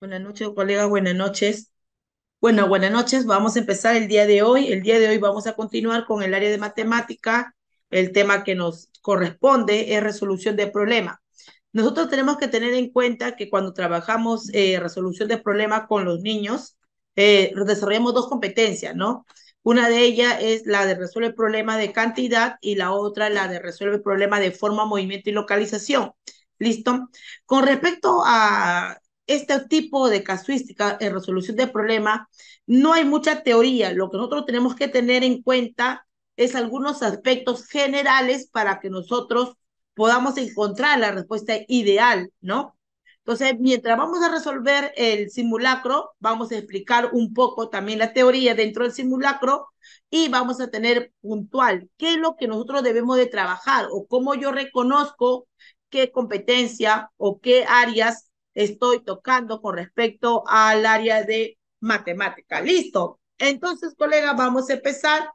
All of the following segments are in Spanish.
Buenas noches, colegas, buenas noches. Bueno, buenas noches. Vamos a empezar el día de hoy. El día de hoy vamos a continuar con el área de matemática. El tema que nos corresponde es resolución de problemas. Nosotros tenemos que tener en cuenta que cuando trabajamos eh, resolución de problemas con los niños, eh, desarrollamos dos competencias, ¿no? Una de ellas es la de resolver problemas de cantidad y la otra la de resolver problemas de forma, movimiento y localización. ¿Listo? Con respecto a este tipo de casuística en resolución de problemas, no hay mucha teoría. Lo que nosotros tenemos que tener en cuenta es algunos aspectos generales para que nosotros podamos encontrar la respuesta ideal, ¿no? Entonces, mientras vamos a resolver el simulacro, vamos a explicar un poco también la teoría dentro del simulacro y vamos a tener puntual qué es lo que nosotros debemos de trabajar o cómo yo reconozco qué competencia o qué áreas estoy tocando con respecto al área de matemática. Listo. Entonces, colegas, vamos a empezar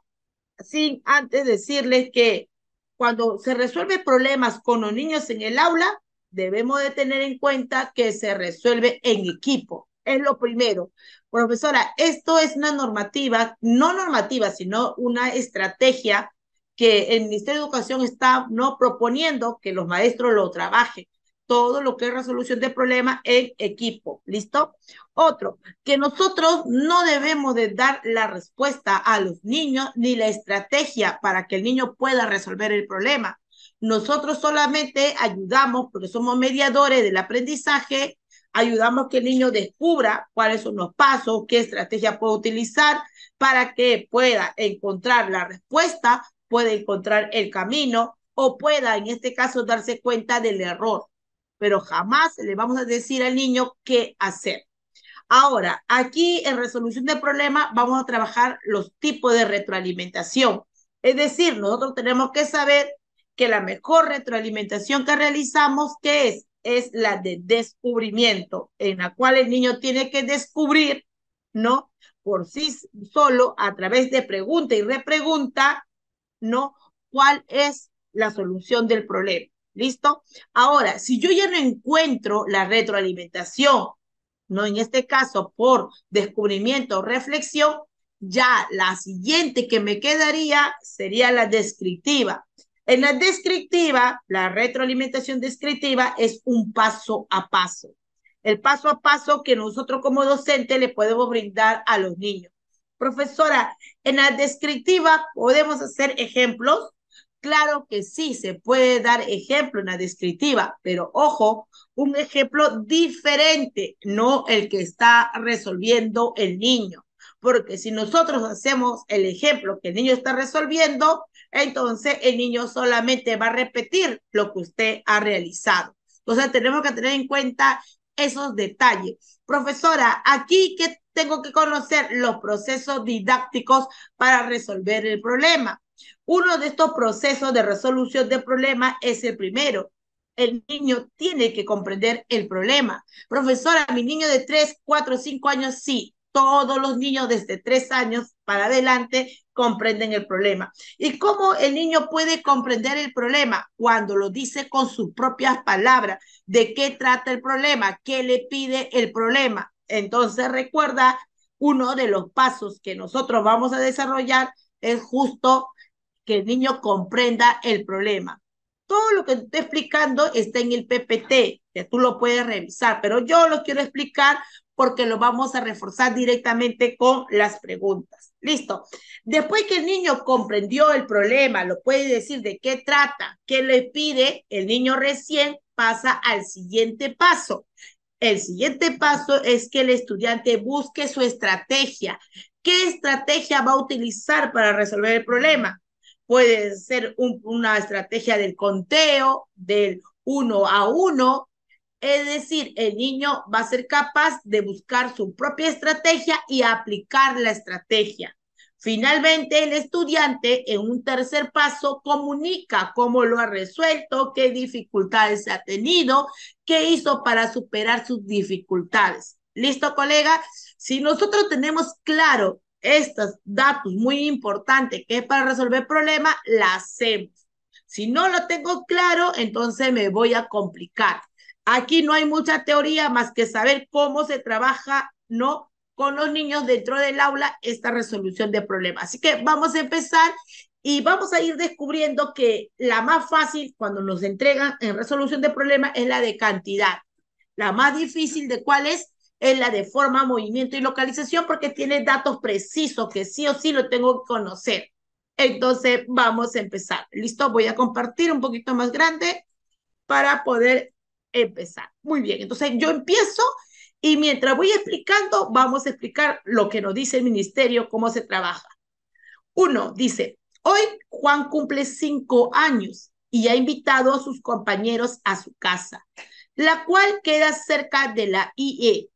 sin antes decirles que cuando se resuelve problemas con los niños en el aula, debemos de tener en cuenta que se resuelve en equipo. Es lo primero. Profesora, esto es una normativa, no normativa, sino una estrategia que el Ministerio de Educación está no proponiendo que los maestros lo trabajen todo lo que es resolución de problemas en equipo. ¿Listo? Otro, que nosotros no debemos de dar la respuesta a los niños ni la estrategia para que el niño pueda resolver el problema. Nosotros solamente ayudamos, porque somos mediadores del aprendizaje, ayudamos que el niño descubra cuáles son los pasos, qué estrategia puede utilizar para que pueda encontrar la respuesta, pueda encontrar el camino o pueda, en este caso, darse cuenta del error pero jamás le vamos a decir al niño qué hacer. Ahora, aquí en resolución de problema vamos a trabajar los tipos de retroalimentación. Es decir, nosotros tenemos que saber que la mejor retroalimentación que realizamos, ¿qué es? Es la de descubrimiento, en la cual el niño tiene que descubrir, ¿no? Por sí solo, a través de pregunta y repregunta, ¿no? ¿Cuál es la solución del problema? ¿Listo? Ahora, si yo ya no encuentro la retroalimentación, no en este caso por descubrimiento o reflexión, ya la siguiente que me quedaría sería la descriptiva. En la descriptiva, la retroalimentación descriptiva es un paso a paso. El paso a paso que nosotros como docente le podemos brindar a los niños. Profesora, en la descriptiva podemos hacer ejemplos. Claro que sí, se puede dar ejemplo, la descriptiva, pero ojo, un ejemplo diferente, no el que está resolviendo el niño. Porque si nosotros hacemos el ejemplo que el niño está resolviendo, entonces el niño solamente va a repetir lo que usted ha realizado. Entonces tenemos que tener en cuenta esos detalles. Profesora, aquí que tengo que conocer los procesos didácticos para resolver el problema uno de estos procesos de resolución de problemas es el primero. El niño tiene que comprender el problema. Profesora, mi niño de 3, 4, 5 años, sí. Todos los niños desde 3 años para adelante comprenden el problema. ¿Y cómo el niño puede comprender el problema? Cuando lo dice con sus propias palabras, de qué trata el problema, qué le pide el problema. Entonces recuerda, uno de los pasos que nosotros vamos a desarrollar es justo que el niño comprenda el problema. Todo lo que estoy explicando está en el PPT, que tú lo puedes revisar, pero yo lo quiero explicar porque lo vamos a reforzar directamente con las preguntas. Listo. Después que el niño comprendió el problema, lo puede decir de qué trata, qué le pide, el niño recién pasa al siguiente paso. El siguiente paso es que el estudiante busque su estrategia. ¿Qué estrategia va a utilizar para resolver el problema? puede ser una estrategia del conteo, del uno a uno. Es decir, el niño va a ser capaz de buscar su propia estrategia y aplicar la estrategia. Finalmente, el estudiante en un tercer paso comunica cómo lo ha resuelto, qué dificultades ha tenido, qué hizo para superar sus dificultades. ¿Listo, colega? Si nosotros tenemos claro estos datos muy importantes que es para resolver problemas, las hacemos. Si no lo tengo claro, entonces me voy a complicar. Aquí no hay mucha teoría más que saber cómo se trabaja, ¿no? Con los niños dentro del aula esta resolución de problemas. Así que vamos a empezar y vamos a ir descubriendo que la más fácil cuando nos entregan en resolución de problemas es la de cantidad. La más difícil de cuál es es la de forma, movimiento y localización porque tiene datos precisos que sí o sí lo tengo que conocer. Entonces, vamos a empezar. ¿Listo? Voy a compartir un poquito más grande para poder empezar. Muy bien, entonces yo empiezo y mientras voy explicando, vamos a explicar lo que nos dice el ministerio, cómo se trabaja. Uno, dice, hoy Juan cumple cinco años y ha invitado a sus compañeros a su casa, la cual queda cerca de la IE,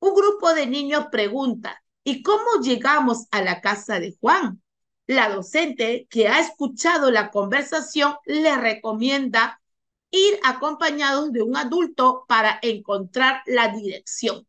un grupo de niños pregunta, ¿y cómo llegamos a la casa de Juan? La docente que ha escuchado la conversación le recomienda ir acompañados de un adulto para encontrar la dirección.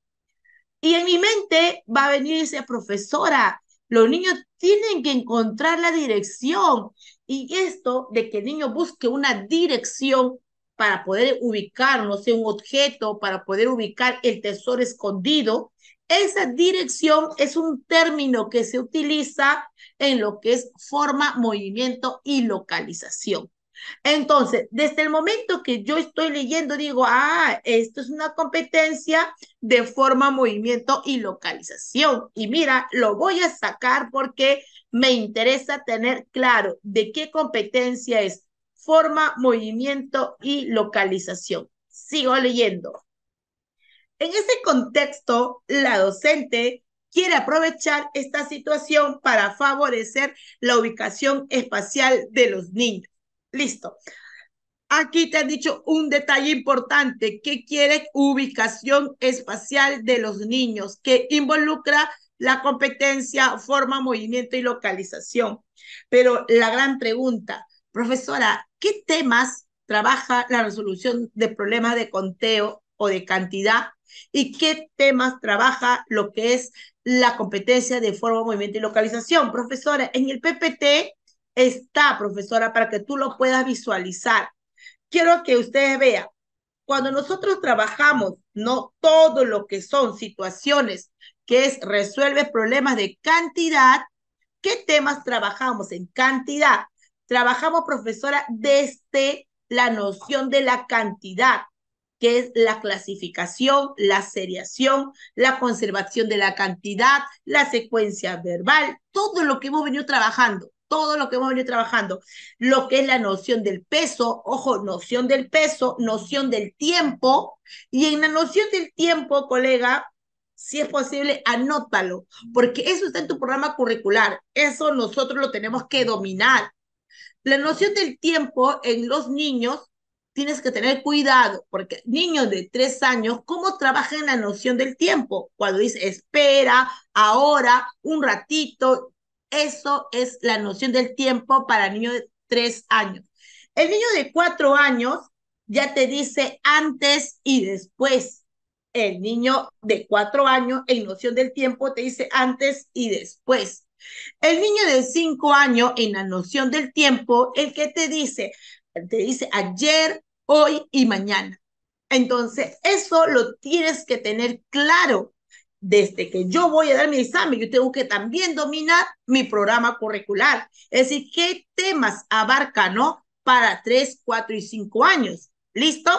Y en mi mente va a venir esa profesora, los niños tienen que encontrar la dirección. Y esto de que el niño busque una dirección para poder ubicar, no sé, un objeto, para poder ubicar el tesoro escondido, esa dirección es un término que se utiliza en lo que es forma, movimiento y localización. Entonces, desde el momento que yo estoy leyendo, digo, ah, esto es una competencia de forma, movimiento y localización. Y mira, lo voy a sacar porque me interesa tener claro de qué competencia es forma, movimiento y localización. Sigo leyendo. En ese contexto, la docente quiere aprovechar esta situación para favorecer la ubicación espacial de los niños. Listo. Aquí te han dicho un detalle importante que quiere ubicación espacial de los niños, que involucra la competencia, forma, movimiento y localización. Pero la gran pregunta, Profesora, ¿qué temas trabaja la resolución de problemas de conteo o de cantidad? ¿Y qué temas trabaja lo que es la competencia de forma, movimiento y localización? Profesora, en el PPT está, profesora, para que tú lo puedas visualizar. Quiero que ustedes vean, cuando nosotros trabajamos, no todo lo que son situaciones que es resuelve problemas de cantidad, ¿qué temas trabajamos en cantidad? Trabajamos, profesora, desde la noción de la cantidad, que es la clasificación, la seriación, la conservación de la cantidad, la secuencia verbal, todo lo que hemos venido trabajando, todo lo que hemos venido trabajando, lo que es la noción del peso, ojo, noción del peso, noción del tiempo, y en la noción del tiempo, colega, si es posible, anótalo, porque eso está en tu programa curricular, eso nosotros lo tenemos que dominar. La noción del tiempo en los niños tienes que tener cuidado, porque niños de tres años, ¿cómo trabajan la noción del tiempo? Cuando dice espera, ahora, un ratito, eso es la noción del tiempo para niños de tres años. El niño de cuatro años ya te dice antes y después. El niño de cuatro años en noción del tiempo te dice antes y después. El niño de cinco años, en la noción del tiempo, el que te dice, te dice ayer, hoy y mañana. Entonces, eso lo tienes que tener claro. Desde que yo voy a dar mi examen, yo tengo que también dominar mi programa curricular. Es decir, qué temas abarca, ¿no? Para tres, cuatro y cinco años. ¿Listo?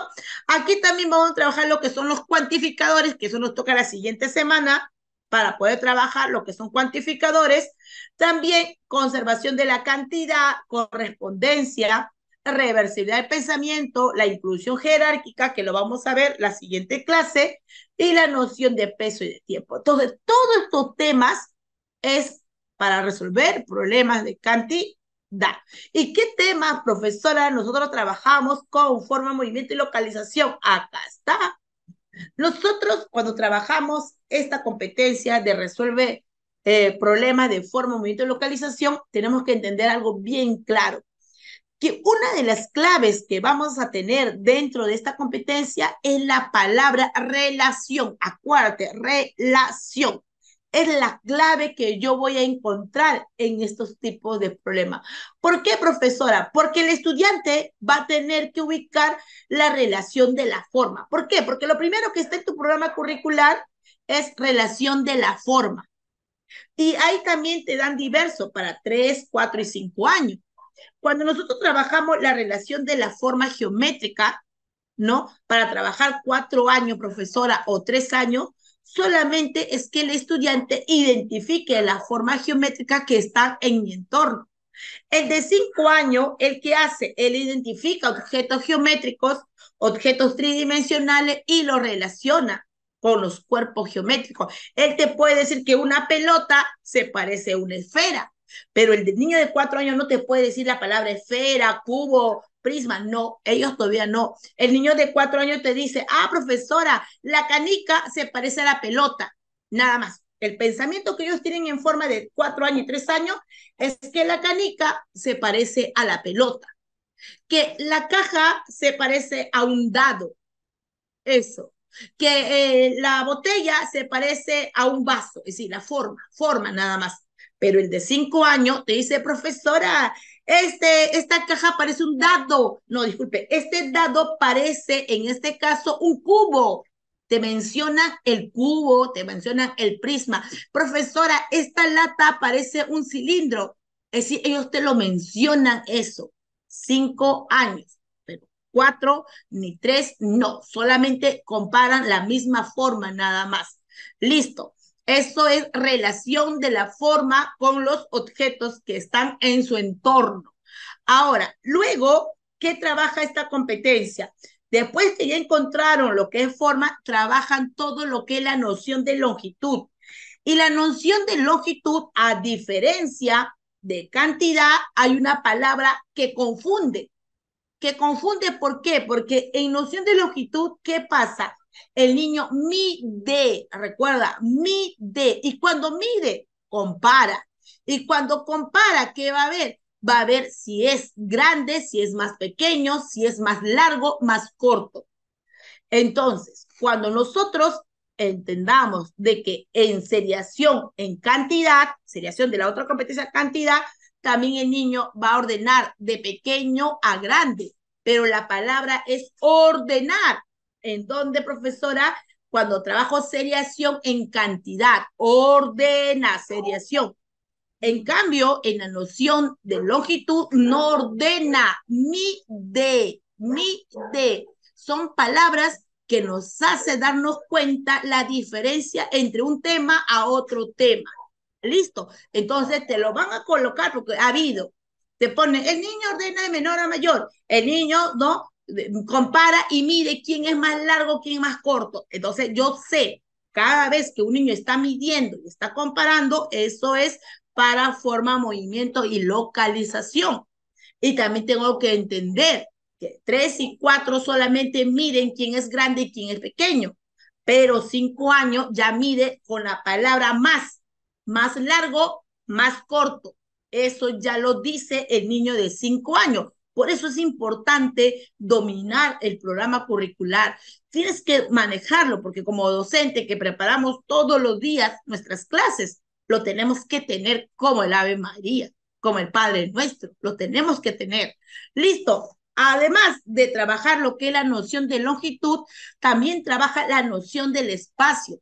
Aquí también vamos a trabajar lo que son los cuantificadores, que eso nos toca la siguiente semana para poder trabajar lo que son cuantificadores, también conservación de la cantidad, correspondencia, reversibilidad del pensamiento, la inclusión jerárquica, que lo vamos a ver la siguiente clase, y la noción de peso y de tiempo. Entonces, todos estos temas es para resolver problemas de cantidad. ¿Y qué temas, profesora, nosotros trabajamos con forma, movimiento y localización? Acá está. Nosotros cuando trabajamos esta competencia de resuelve eh, problemas de forma, movimiento y localización, tenemos que entender algo bien claro, que una de las claves que vamos a tener dentro de esta competencia es la palabra relación, acuérdate, relación es la clave que yo voy a encontrar en estos tipos de problemas. ¿Por qué, profesora? Porque el estudiante va a tener que ubicar la relación de la forma. ¿Por qué? Porque lo primero que está en tu programa curricular es relación de la forma. Y ahí también te dan diverso para tres cuatro y cinco años. Cuando nosotros trabajamos la relación de la forma geométrica, ¿no? Para trabajar cuatro años, profesora, o tres años, solamente es que el estudiante identifique la forma geométrica que está en mi entorno. El de cinco años, el que hace, él identifica objetos geométricos, objetos tridimensionales y lo relaciona con los cuerpos geométricos. Él te puede decir que una pelota se parece a una esfera pero el niño de cuatro años no te puede decir la palabra esfera, cubo, prisma. No, ellos todavía no. El niño de cuatro años te dice, ah, profesora, la canica se parece a la pelota. Nada más. El pensamiento que ellos tienen en forma de cuatro años y tres años es que la canica se parece a la pelota, que la caja se parece a un dado. Eso. Que eh, la botella se parece a un vaso, es decir, la forma, forma nada más. Pero el de cinco años te dice, profesora, este, esta caja parece un dado. No, disculpe, este dado parece, en este caso, un cubo. Te mencionan el cubo, te mencionan el prisma. Profesora, esta lata parece un cilindro. Es decir, ellos te lo mencionan eso. Cinco años, pero cuatro ni tres, no. Solamente comparan la misma forma nada más. Listo. Eso es relación de la forma con los objetos que están en su entorno. Ahora, luego, ¿qué trabaja esta competencia? Después que ya encontraron lo que es forma, trabajan todo lo que es la noción de longitud. Y la noción de longitud, a diferencia de cantidad, hay una palabra que confunde. ¿Qué confunde, ¿por qué? Porque en noción de longitud, ¿qué pasa? El niño mide, recuerda, mide. Y cuando mide, compara. Y cuando compara, ¿qué va a ver? Va a ver si es grande, si es más pequeño, si es más largo, más corto. Entonces, cuando nosotros entendamos de que en seriación, en cantidad, seriación de la otra competencia, cantidad, también el niño va a ordenar de pequeño a grande, pero la palabra es ordenar en donde, profesora, cuando trabajo seriación en cantidad, ordena seriación. En cambio, en la noción de longitud no ordena, de mi de Son palabras que nos hace darnos cuenta la diferencia entre un tema a otro tema. Listo. Entonces te lo van a colocar porque ha habido. Te pone, el niño ordena de menor a mayor. El niño, ¿no? compara y mide quién es más largo, quién es más corto. Entonces yo sé, cada vez que un niño está midiendo y está comparando, eso es para forma, movimiento y localización. Y también tengo que entender que tres y cuatro solamente miden quién es grande y quién es pequeño, pero cinco años ya mide con la palabra más, más largo, más corto. Eso ya lo dice el niño de cinco años. Por eso es importante dominar el programa curricular. Tienes que manejarlo porque como docente que preparamos todos los días nuestras clases, lo tenemos que tener como el Ave María, como el Padre Nuestro, lo tenemos que tener. Listo. Además de trabajar lo que es la noción de longitud, también trabaja la noción del espacio.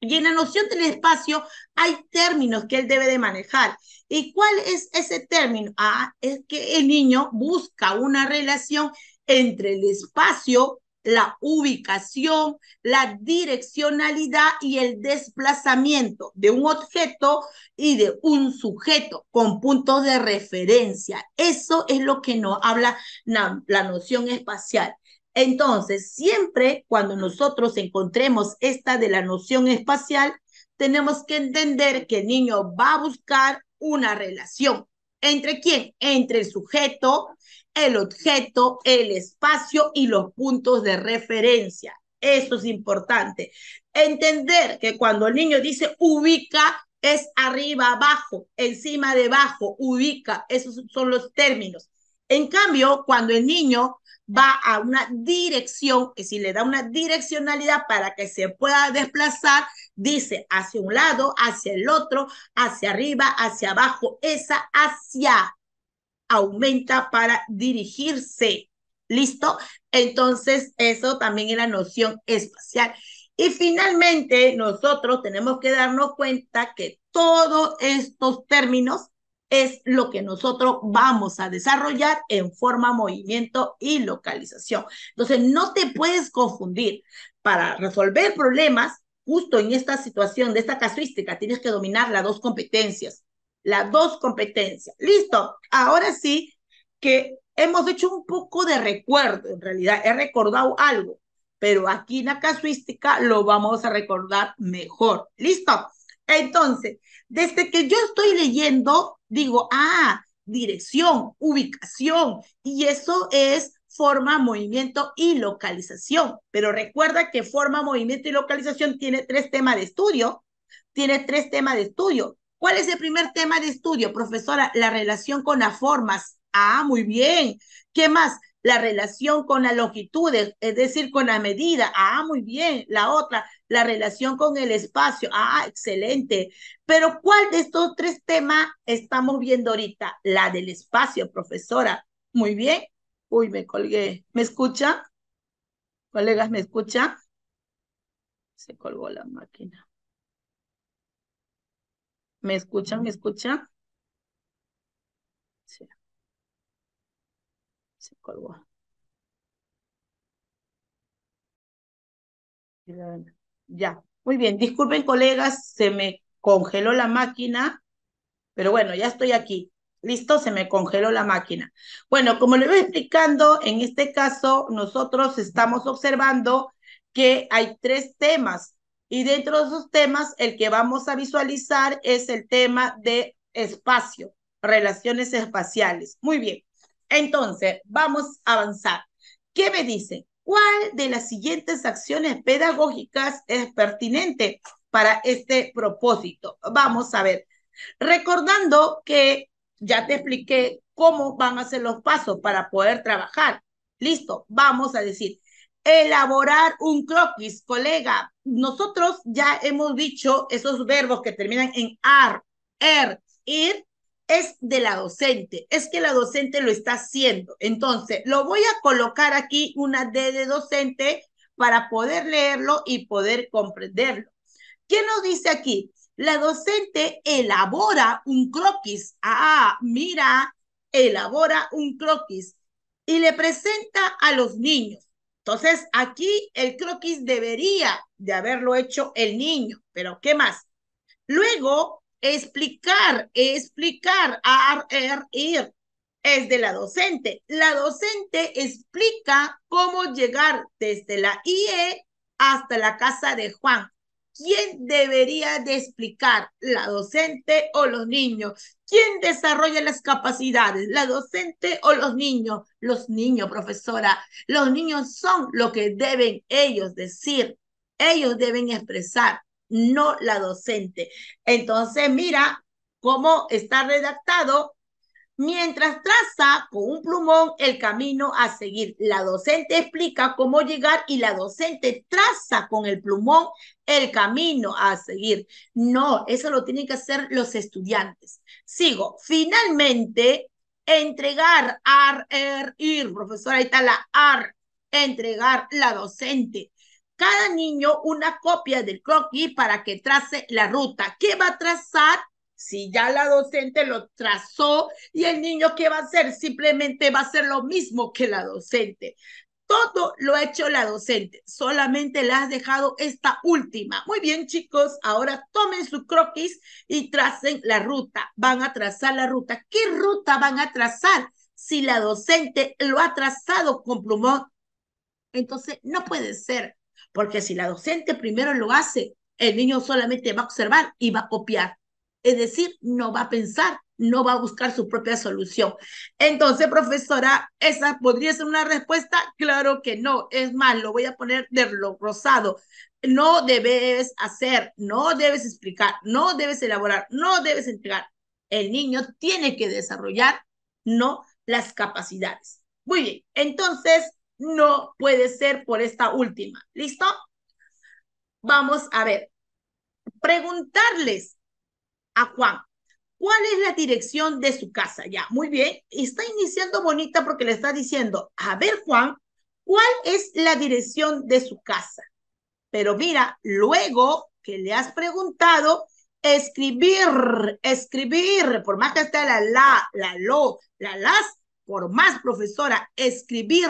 Y en la noción del espacio hay términos que él debe de manejar. ¿Y cuál es ese término? Ah, es que el niño busca una relación entre el espacio, la ubicación, la direccionalidad y el desplazamiento de un objeto y de un sujeto con puntos de referencia. Eso es lo que nos habla la noción espacial. Entonces, siempre cuando nosotros encontremos esta de la noción espacial, tenemos que entender que el niño va a buscar una relación. ¿Entre quién? Entre el sujeto, el objeto, el espacio y los puntos de referencia. Eso es importante. Entender que cuando el niño dice ubica, es arriba, abajo, encima, debajo, ubica. Esos son los términos. En cambio, cuando el niño va a una dirección, que si le da una direccionalidad para que se pueda desplazar, Dice hacia un lado, hacia el otro, hacia arriba, hacia abajo. Esa hacia aumenta para dirigirse. ¿Listo? Entonces, eso también es la noción espacial. Y finalmente, nosotros tenemos que darnos cuenta que todos estos términos es lo que nosotros vamos a desarrollar en forma, movimiento y localización. Entonces, no te puedes confundir. Para resolver problemas, justo en esta situación, de esta casuística, tienes que dominar las dos competencias. Las dos competencias. Listo. Ahora sí que hemos hecho un poco de recuerdo, en realidad he recordado algo, pero aquí en la casuística lo vamos a recordar mejor. ¿Listo? Entonces, desde que yo estoy leyendo, digo, ah, dirección, ubicación, y eso es forma, movimiento y localización. Pero recuerda que forma, movimiento y localización tiene tres temas de estudio. Tiene tres temas de estudio. ¿Cuál es el primer tema de estudio, profesora? La relación con las formas. Ah, muy bien. ¿Qué más? La relación con las longitudes, es decir, con la medida. Ah, muy bien. La otra, la relación con el espacio. Ah, excelente. Pero ¿cuál de estos tres temas estamos viendo ahorita? La del espacio, profesora. Muy bien. Uy, me colgué. ¿Me escucha? Colegas, ¿me escucha? Se colgó la máquina. ¿Me escuchan? ¿Me escucha? Se colgó. Ya. Muy bien. Disculpen, colegas, se me congeló la máquina, pero bueno, ya estoy aquí. Listo, se me congeló la máquina. Bueno, como le voy explicando, en este caso nosotros estamos observando que hay tres temas y dentro de esos temas el que vamos a visualizar es el tema de espacio, relaciones espaciales. Muy bien, entonces vamos a avanzar. ¿Qué me dice? ¿Cuál de las siguientes acciones pedagógicas es pertinente para este propósito? Vamos a ver. Recordando que ya te expliqué cómo van a ser los pasos para poder trabajar. Listo, vamos a decir, elaborar un croquis, colega. Nosotros ya hemos dicho esos verbos que terminan en ar, er, ir, es de la docente, es que la docente lo está haciendo. Entonces, lo voy a colocar aquí una D de docente para poder leerlo y poder comprenderlo. ¿Qué nos dice aquí? La docente elabora un croquis. Ah, mira, elabora un croquis y le presenta a los niños. Entonces, aquí el croquis debería de haberlo hecho el niño, pero ¿qué más? Luego, explicar, explicar, ar, er, ir, es de la docente. La docente explica cómo llegar desde la IE hasta la casa de Juan. ¿Quién debería de explicar? ¿La docente o los niños? ¿Quién desarrolla las capacidades? ¿La docente o los niños? Los niños, profesora. Los niños son lo que deben ellos decir. Ellos deben expresar, no la docente. Entonces, mira cómo está redactado mientras traza con un plumón el camino a seguir. La docente explica cómo llegar y la docente traza con el plumón el camino a seguir. No, eso lo tienen que hacer los estudiantes. Sigo. Finalmente, entregar, ar, er, ir, profesora, ahí está la ar, entregar la docente. Cada niño una copia del croquis para que trace la ruta. ¿Qué va a trazar? Si ya la docente lo trazó y el niño qué va a hacer, simplemente va a hacer lo mismo que la docente. Todo lo ha hecho la docente, solamente le has dejado esta última. Muy bien, chicos, ahora tomen su croquis y tracen la ruta. Van a trazar la ruta. ¿Qué ruta van a trazar? Si la docente lo ha trazado con plumón, entonces no puede ser, porque si la docente primero lo hace, el niño solamente va a observar y va a copiar es decir, no va a pensar, no va a buscar su propia solución. Entonces, profesora, ¿esa podría ser una respuesta? Claro que no, es más, lo voy a poner de lo rosado. No debes hacer, no debes explicar, no debes elaborar, no debes entregar. El niño tiene que desarrollar, no las capacidades. Muy bien, entonces no puede ser por esta última. ¿Listo? Vamos a ver. Preguntarles a Juan. ¿Cuál es la dirección de su casa? Ya, muy bien. Está iniciando bonita porque le está diciendo, a ver Juan, ¿cuál es la dirección de su casa? Pero mira, luego que le has preguntado, escribir, escribir, por más que esté la la, la lo, la las, por más profesora, escribir.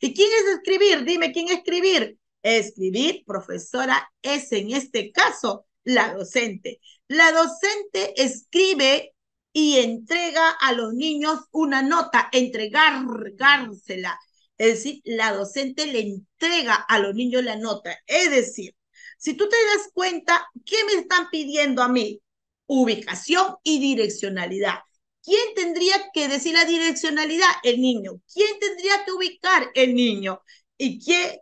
¿Y quién es escribir? Dime, ¿quién es escribir? Escribir, profesora, es en este caso la docente. La docente escribe y entrega a los niños una nota, entregársela. Es decir, la docente le entrega a los niños la nota. Es decir, si tú te das cuenta, ¿qué me están pidiendo a mí? Ubicación y direccionalidad. ¿Quién tendría que decir la direccionalidad? El niño. ¿Quién tendría que ubicar? El niño. ¿Y quién,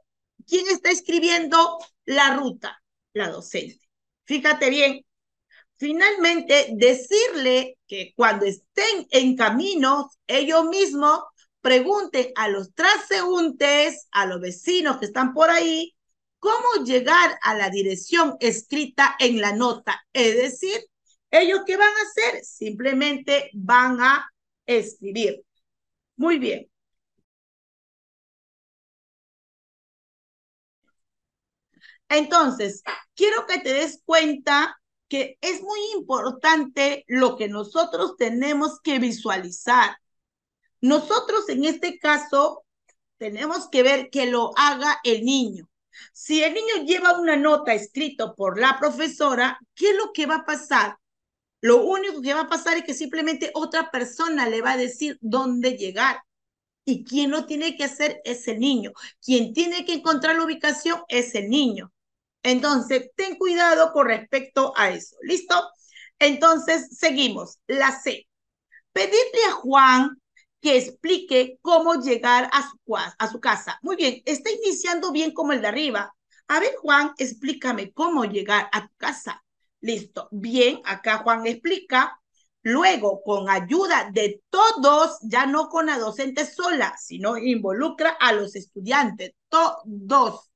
quién está escribiendo la ruta? La docente. Fíjate bien, finalmente decirle que cuando estén en camino, ellos mismos pregunten a los transeúntes, a los vecinos que están por ahí, cómo llegar a la dirección escrita en la nota. Es decir, ellos qué van a hacer? Simplemente van a escribir. Muy bien. Entonces, quiero que te des cuenta que es muy importante lo que nosotros tenemos que visualizar. Nosotros en este caso tenemos que ver que lo haga el niño. Si el niño lleva una nota escrita por la profesora, ¿qué es lo que va a pasar? Lo único que va a pasar es que simplemente otra persona le va a decir dónde llegar. Y quien lo tiene que hacer es el niño. Quien tiene que encontrar la ubicación es el niño. Entonces, ten cuidado con respecto a eso. ¿Listo? Entonces, seguimos. La C. Pedirle a Juan que explique cómo llegar a su, casa. Muy bien, está iniciando bien como el de arriba. A ver, Juan, explícame cómo llegar a tu casa. Listo. Bien, acá Juan explica. Luego, con ayuda de todos, ya no con la docente sola, sino involucra a los estudiantes, todos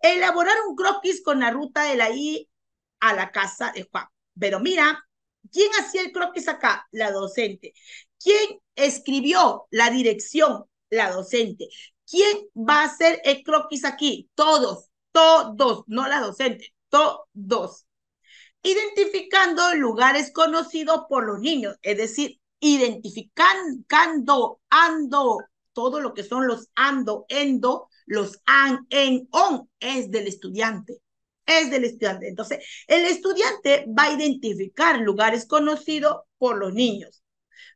elaborar un croquis con la ruta de la I a la casa de Juan. Pero mira, ¿quién hacía el croquis acá? La docente. ¿Quién escribió la dirección? La docente. ¿Quién va a hacer el croquis aquí? Todos, todos, no la docente, todos. Identificando lugares conocidos por los niños, es decir, identificando, ando, todo lo que son los ando, endo, los an, en, on es del estudiante. Es del estudiante. Entonces, el estudiante va a identificar lugares conocidos por los niños.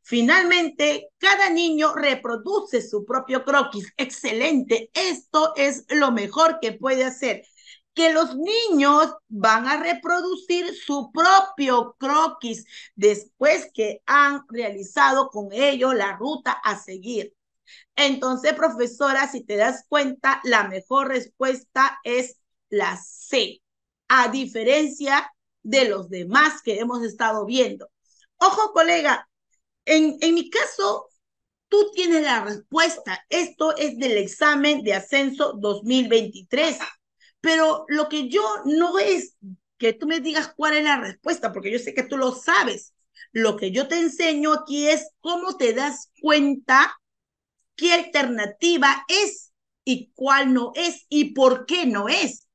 Finalmente, cada niño reproduce su propio croquis. Excelente. Esto es lo mejor que puede hacer. Que los niños van a reproducir su propio croquis después que han realizado con ello la ruta a seguir. Entonces, profesora, si te das cuenta, la mejor respuesta es la C, a diferencia de los demás que hemos estado viendo. Ojo, colega, en, en mi caso, tú tienes la respuesta. Esto es del examen de ascenso 2023. Pero lo que yo no es que tú me digas cuál es la respuesta, porque yo sé que tú lo sabes. Lo que yo te enseño aquí es cómo te das cuenta qué alternativa es y cuál no es y por qué no es.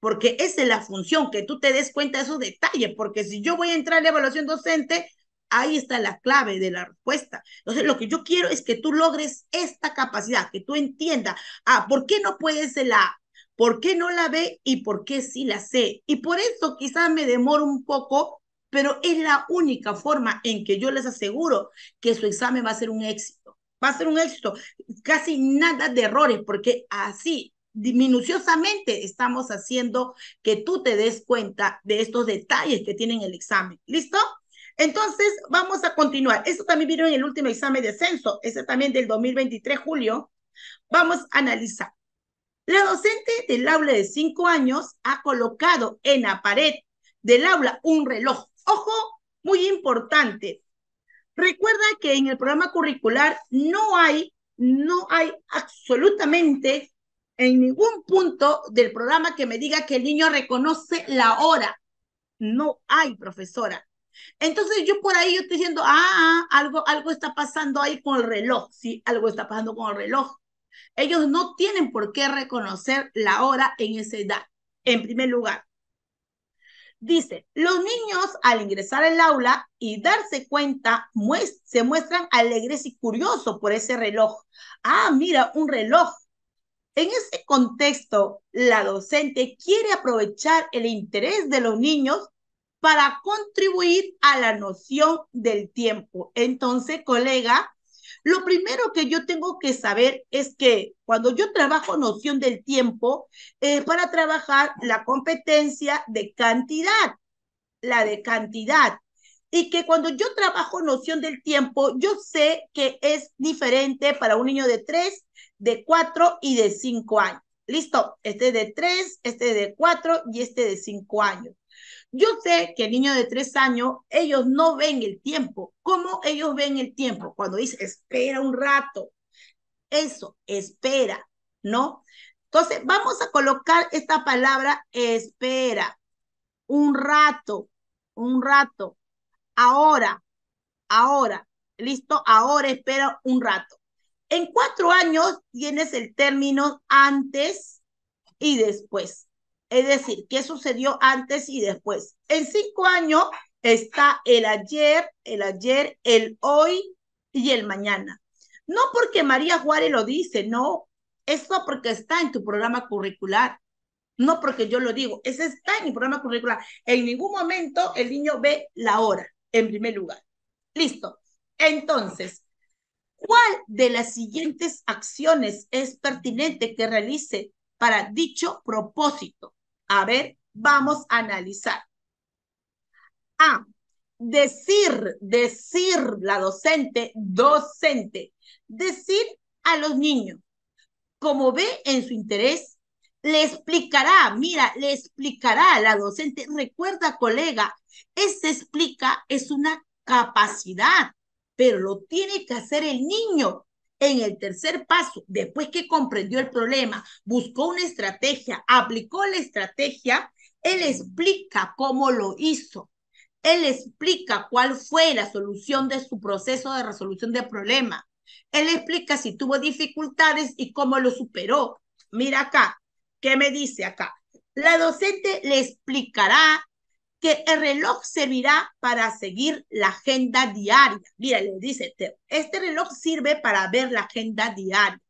Porque esa es la función, que tú te des cuenta de esos detalles, porque si yo voy a entrar a la evaluación docente, ahí está la clave de la respuesta. Entonces, lo que yo quiero es que tú logres esta capacidad, que tú entiendas, ah, ¿por qué no puedes la A? ¿Por qué no la ve y por qué sí la sé? Y por eso quizás me demoro un poco, pero es la única forma en que yo les aseguro que su examen va a ser un éxito. Va a ser un éxito. Casi nada de errores, porque así minuciosamente estamos haciendo que tú te des cuenta de estos detalles que tienen el examen. ¿Listo? Entonces, vamos a continuar. Esto también vino en el último examen de censo, ese también del 2023, julio. Vamos a analizar. La docente del aula de cinco años ha colocado en la pared del aula un reloj. Ojo, muy importante, Recuerda que en el programa curricular no hay, no hay absolutamente en ningún punto del programa que me diga que el niño reconoce la hora. No hay, profesora. Entonces yo por ahí yo estoy diciendo, ah, algo, algo está pasando ahí con el reloj, sí, algo está pasando con el reloj. Ellos no tienen por qué reconocer la hora en esa edad, en primer lugar. Dice, los niños al ingresar al aula y darse cuenta se muestran alegres y curiosos por ese reloj. Ah, mira, un reloj. En ese contexto, la docente quiere aprovechar el interés de los niños para contribuir a la noción del tiempo. Entonces, colega, lo primero que yo tengo que saber es que cuando yo trabajo noción del tiempo, es eh, para trabajar la competencia de cantidad, la de cantidad. Y que cuando yo trabajo noción del tiempo, yo sé que es diferente para un niño de 3, de 4 y de 5 años. Listo, este de 3, este de 4 y este de 5 años. Yo sé que el niño de tres años, ellos no ven el tiempo. ¿Cómo ellos ven el tiempo? Cuando dice, espera un rato. Eso, espera, ¿no? Entonces, vamos a colocar esta palabra espera. Un rato, un rato. Ahora, ahora. ¿Listo? Ahora espera un rato. En cuatro años tienes el término antes y después. Es decir, qué sucedió antes y después. En cinco años está el ayer, el ayer, el hoy y el mañana. No porque María Juárez lo dice, no. Eso porque está en tu programa curricular. No porque yo lo digo, ese está en mi programa curricular. En ningún momento el niño ve la hora, en primer lugar. Listo. Entonces, ¿cuál de las siguientes acciones es pertinente que realice para dicho propósito? A ver, vamos a analizar. A. Decir, decir la docente, docente. Decir a los niños, como ve en su interés, le explicará, mira, le explicará a la docente. Recuerda, colega, ese explica es una capacidad, pero lo tiene que hacer el niño. En el tercer paso, después que comprendió el problema, buscó una estrategia, aplicó la estrategia, él explica cómo lo hizo. Él explica cuál fue la solución de su proceso de resolución de problema. Él explica si tuvo dificultades y cómo lo superó. Mira acá, ¿qué me dice acá? La docente le explicará que el reloj servirá para seguir la agenda diaria. Mira, le dice, este reloj sirve para ver la agenda diaria.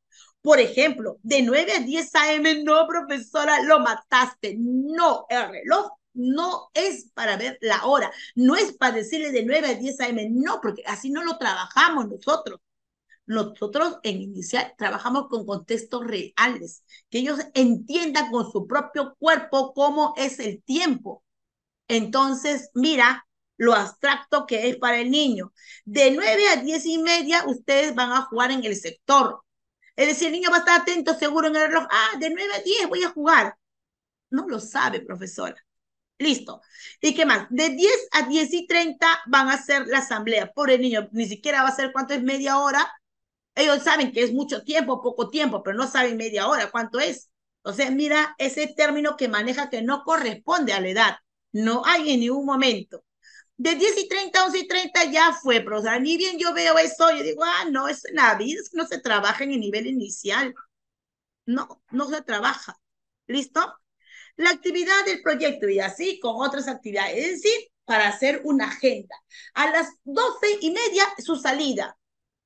Por ejemplo, de 9 a 10 AM, no, profesora, lo mataste. No, el reloj no es para ver la hora, no es para decirle de 9 a 10 AM, no, porque así no lo trabajamos nosotros. Nosotros en inicial trabajamos con contextos reales, que ellos entiendan con su propio cuerpo cómo es el tiempo. Entonces, mira lo abstracto que es para el niño. De 9 a diez y media, ustedes van a jugar en el sector. Es decir, el niño va a estar atento, seguro en el reloj. Ah, de 9 a 10 voy a jugar. No lo sabe, profesora. Listo. ¿Y qué más? De 10 a diez y treinta van a hacer la asamblea. Por el niño, ni siquiera va a ser cuánto es media hora. Ellos saben que es mucho tiempo, poco tiempo, pero no saben media hora cuánto es. Entonces, mira ese término que maneja que no corresponde a la edad. No hay en ningún momento. De 10 y 30 a 11 y 30 ya fue, pero ni bien yo veo eso, yo digo, ah, no, es la vida, es que no se trabaja en el nivel inicial. No, no se trabaja. ¿Listo? La actividad del proyecto y así con otras actividades. Es decir, para hacer una agenda. A las doce y media, su salida.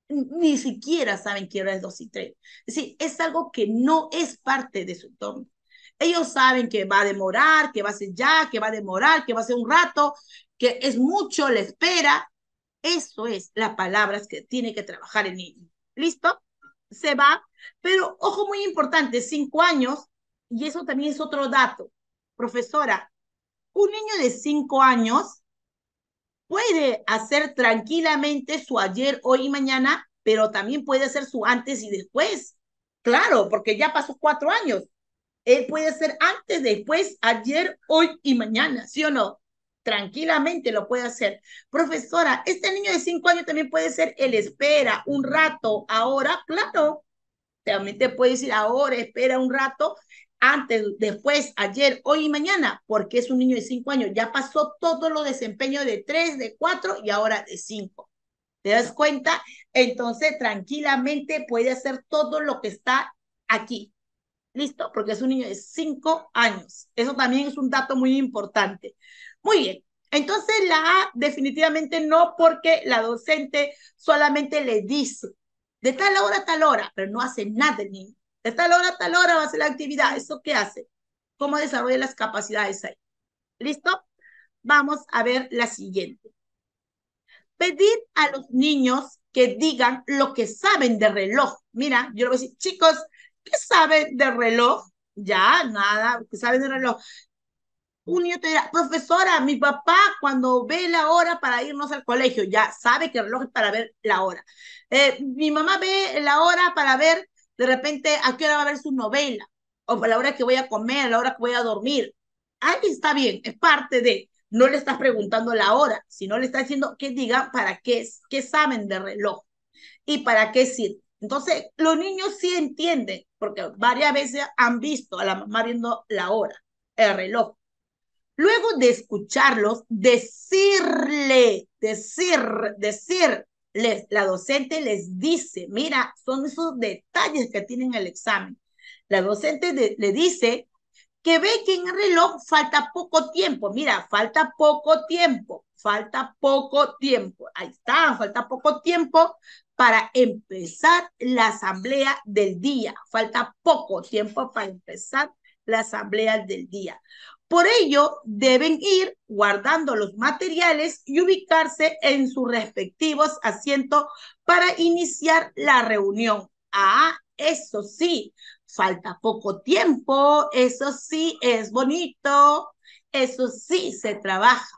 Ni siquiera saben que era es dos y tres. Es decir, es algo que no es parte de su entorno. Ellos saben que va a demorar, que va a ser ya, que va a demorar, que va a ser un rato, que es mucho la espera. Eso es las palabras que tiene que trabajar en niño. ¿Listo? Se va. Pero ojo muy importante, cinco años, y eso también es otro dato. Profesora, un niño de cinco años puede hacer tranquilamente su ayer, hoy y mañana, pero también puede hacer su antes y después. Claro, porque ya pasó cuatro años. Él puede ser antes, después, ayer, hoy y mañana, ¿sí o no? Tranquilamente lo puede hacer. Profesora, este niño de cinco años también puede ser el espera un rato, ahora, claro. También te puede decir ahora, espera un rato, antes, después, ayer, hoy y mañana, porque es un niño de cinco años. Ya pasó todo lo desempeño de tres, de cuatro y ahora de cinco. ¿Te das cuenta? Entonces, tranquilamente puede hacer todo lo que está aquí. ¿Listo? Porque es un niño de 5 años. Eso también es un dato muy importante. Muy bien. Entonces la A definitivamente no porque la docente solamente le dice de tal hora a tal hora, pero no hace nada el niño. De tal hora a tal hora va a hacer la actividad. ¿Eso qué hace? ¿Cómo desarrolla las capacidades ahí? ¿Listo? Vamos a ver la siguiente. Pedir a los niños que digan lo que saben de reloj. Mira, yo le voy a decir, chicos, ¿qué sabe de reloj? Ya, nada, ¿qué sabe de reloj? Un niño te dirá, profesora, mi papá cuando ve la hora para irnos al colegio, ya sabe que el reloj es para ver la hora. Eh, mi mamá ve la hora para ver de repente a qué hora va a ver su novela, o a pues, la hora que voy a comer, a la hora que voy a dormir. Ahí está bien, es parte de, no le estás preguntando la hora, sino le estás diciendo que digan para qué, qué saben de reloj y para qué sirve. Entonces, los niños sí entienden porque varias veces han visto a la mamá viendo la hora, el reloj. Luego de escucharlos, decirle, decir, decirles, la docente les dice, mira, son esos detalles que tienen el examen. La docente le dice que ve que en el reloj falta poco tiempo. Mira, falta poco tiempo, falta poco tiempo. Ahí está, falta poco tiempo para empezar la asamblea del día. Falta poco tiempo para empezar la asamblea del día. Por ello, deben ir guardando los materiales y ubicarse en sus respectivos asientos para iniciar la reunión. Ah, eso sí, falta poco tiempo, eso sí es bonito, eso sí se trabaja.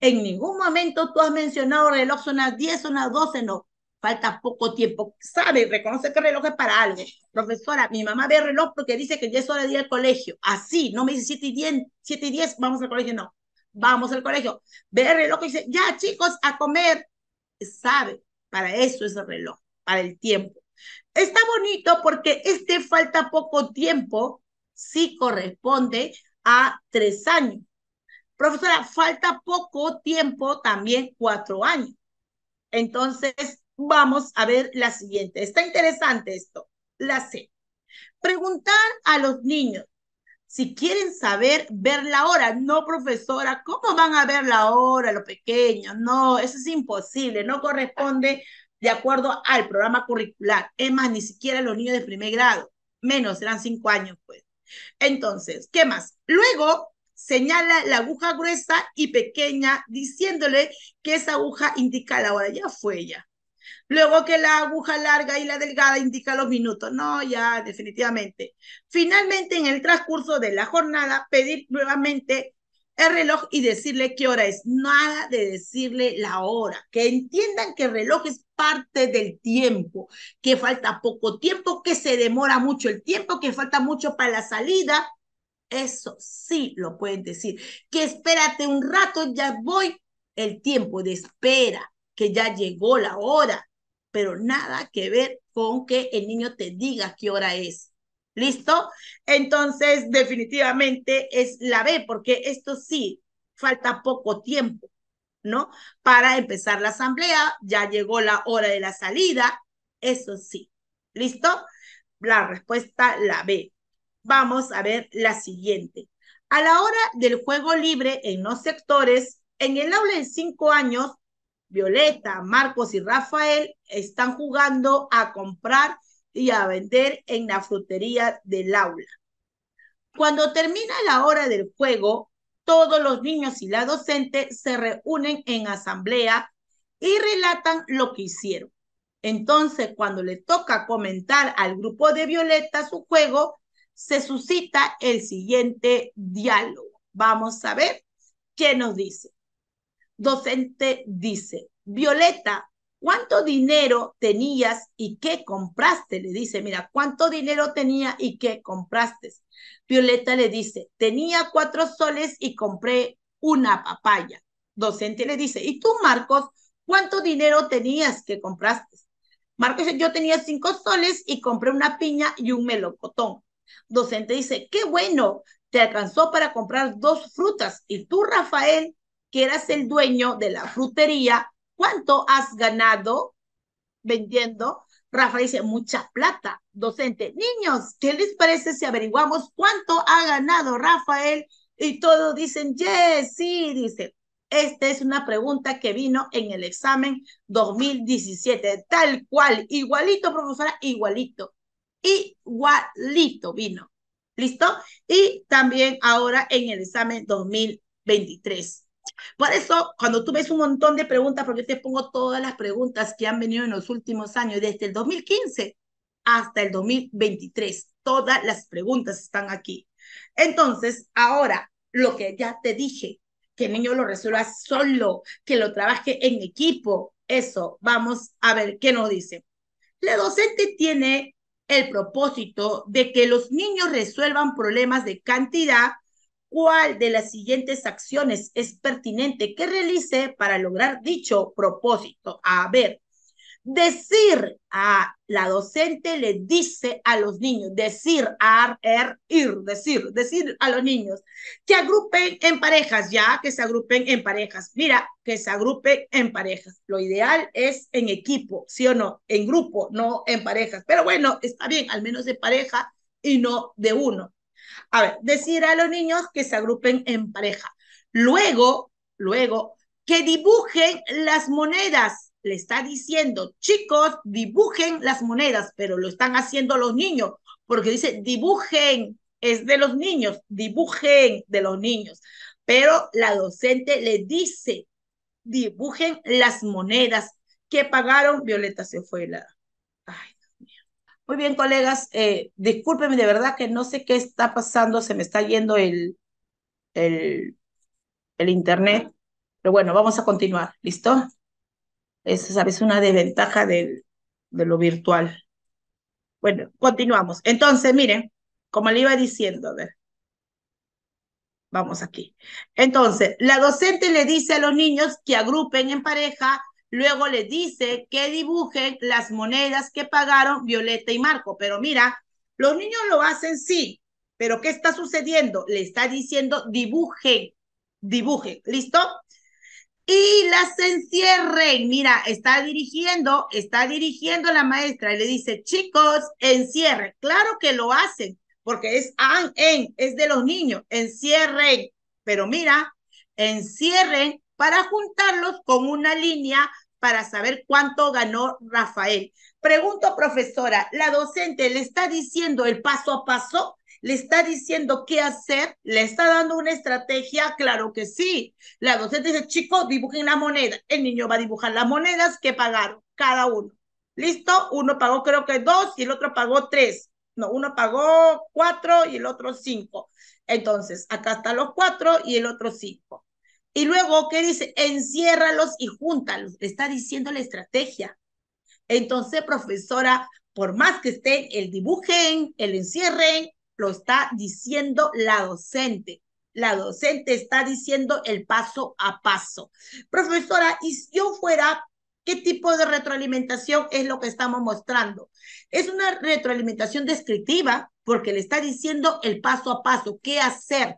En ningún momento tú has mencionado reloj son las 10, son las 12, no falta poco tiempo. Sabe, reconoce que el reloj es para algo. Profesora, mi mamá ve el reloj porque dice que ya es hora de ir al colegio. Así, no me dice 7 y 10, 7 y 10, vamos al colegio, no. Vamos al colegio. Ve el reloj y dice, ya chicos, a comer. Sabe, para eso es el reloj, para el tiempo. Está bonito porque este falta poco tiempo sí corresponde a tres años. Profesora, falta poco tiempo, también cuatro años. Entonces, Vamos a ver la siguiente. Está interesante esto. La C. Preguntar a los niños si quieren saber ver la hora. No, profesora, ¿cómo van a ver la hora los pequeños? No, eso es imposible. No corresponde de acuerdo al programa curricular. Es más, ni siquiera los niños de primer grado. Menos, serán cinco años, pues. Entonces, ¿qué más? Luego señala la aguja gruesa y pequeña, diciéndole que esa aguja indica la hora. Ya fue ya. Luego que la aguja larga y la delgada indica los minutos. No, ya, definitivamente. Finalmente, en el transcurso de la jornada, pedir nuevamente el reloj y decirle qué hora es. Nada de decirle la hora. Que entiendan que el reloj es parte del tiempo, que falta poco tiempo, que se demora mucho el tiempo, que falta mucho para la salida. Eso sí lo pueden decir. Que espérate un rato, ya voy. El tiempo de espera, que ya llegó la hora pero nada que ver con que el niño te diga qué hora es. ¿Listo? Entonces, definitivamente es la B, porque esto sí, falta poco tiempo, ¿no? Para empezar la asamblea, ya llegó la hora de la salida, eso sí. ¿Listo? La respuesta, la B. Vamos a ver la siguiente. A la hora del juego libre en los sectores, en el aula de cinco años, Violeta, Marcos y Rafael están jugando a comprar y a vender en la frutería del aula. Cuando termina la hora del juego, todos los niños y la docente se reúnen en asamblea y relatan lo que hicieron. Entonces, cuando le toca comentar al grupo de Violeta su juego, se suscita el siguiente diálogo. Vamos a ver qué nos dice docente dice, Violeta, ¿cuánto dinero tenías y qué compraste? Le dice, mira, ¿cuánto dinero tenía y qué compraste? Violeta le dice, tenía cuatro soles y compré una papaya. Docente le dice, ¿y tú, Marcos, cuánto dinero tenías que compraste? Marcos, yo tenía cinco soles y compré una piña y un melocotón. Docente dice, qué bueno, te alcanzó para comprar dos frutas. Y tú, Rafael, que eras el dueño de la frutería, ¿cuánto has ganado vendiendo? Rafael dice, mucha plata, docente. Niños, ¿qué les parece si averiguamos cuánto ha ganado Rafael? Y todos dicen, yes, sí, dice. Esta es una pregunta que vino en el examen 2017, tal cual, igualito, profesora, igualito, igualito vino. ¿Listo? Y también ahora en el examen 2023. Por eso, cuando tú ves un montón de preguntas, porque te pongo todas las preguntas que han venido en los últimos años, desde el 2015 hasta el 2023, todas las preguntas están aquí. Entonces, ahora, lo que ya te dije, que el niño lo resuelva solo, que lo trabaje en equipo, eso, vamos a ver qué nos dice. La docente tiene el propósito de que los niños resuelvan problemas de cantidad cuál de las siguientes acciones es pertinente que realice para lograr dicho propósito. A ver, decir a la docente le dice a los niños, decir, ar, er, ir, decir, decir a los niños que agrupen en parejas, ya que se agrupen en parejas. Mira, que se agrupen en parejas. Lo ideal es en equipo, sí o no, en grupo, no en parejas. Pero bueno, está bien, al menos de pareja y no de uno. A ver, decir a los niños que se agrupen en pareja. Luego, luego, que dibujen las monedas. Le está diciendo, chicos, dibujen las monedas, pero lo están haciendo los niños, porque dice, dibujen, es de los niños, dibujen de los niños. Pero la docente le dice, dibujen las monedas que pagaron. Violeta se fue la, muy bien, colegas, eh, discúlpenme, de verdad que no sé qué está pasando, se me está yendo el, el, internet, pero bueno, vamos a continuar, ¿listo? Esa es una desventaja del, de lo virtual. Bueno, continuamos. Entonces, miren, como le iba diciendo, a ver. Vamos aquí. Entonces, la docente le dice a los niños que agrupen en pareja Luego le dice que dibujen las monedas que pagaron Violeta y Marco. Pero mira, los niños lo hacen sí, pero ¿qué está sucediendo? Le está diciendo dibujen, dibujen, ¿listo? Y las encierren. Mira, está dirigiendo, está dirigiendo la maestra y le dice, chicos, encierren. Claro que lo hacen, porque es an, en, es de los niños, encierren. Pero mira, encierren para juntarlos con una línea para saber cuánto ganó Rafael. Pregunto, profesora, ¿la docente le está diciendo el paso a paso? ¿Le está diciendo qué hacer? ¿Le está dando una estrategia? Claro que sí. La docente dice, chicos, dibujen la moneda. El niño va a dibujar las monedas que pagaron cada uno. ¿Listo? Uno pagó creo que dos y el otro pagó tres. No, uno pagó cuatro y el otro cinco. Entonces, acá están los cuatro y el otro cinco. Y luego, ¿qué dice? Enciérralos y júntalos. está diciendo la estrategia. Entonces, profesora, por más que esté el dibujen, el encierren, lo está diciendo la docente. La docente está diciendo el paso a paso. Profesora, y si yo fuera, ¿qué tipo de retroalimentación es lo que estamos mostrando? Es una retroalimentación descriptiva porque le está diciendo el paso a paso, qué hacer,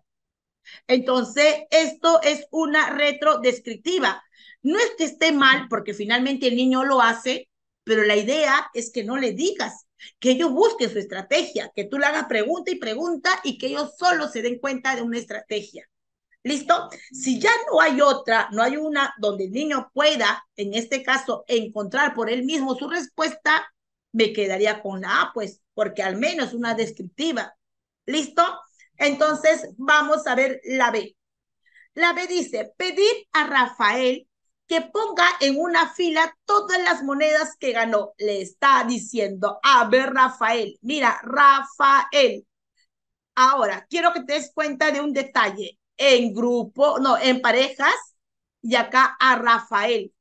entonces, esto es una retrodescriptiva. No es que esté mal, porque finalmente el niño lo hace, pero la idea es que no le digas, que ellos busquen su estrategia, que tú le hagas pregunta y pregunta y que ellos solo se den cuenta de una estrategia. ¿Listo? Si ya no hay otra, no hay una donde el niño pueda, en este caso, encontrar por él mismo su respuesta, me quedaría con la A, pues, porque al menos una descriptiva. ¿Listo? Entonces, vamos a ver la B. La B dice, pedir a Rafael que ponga en una fila todas las monedas que ganó. Le está diciendo, a ver, Rafael, mira, Rafael. Ahora, quiero que te des cuenta de un detalle. En grupo, no, en parejas, y acá a Rafael.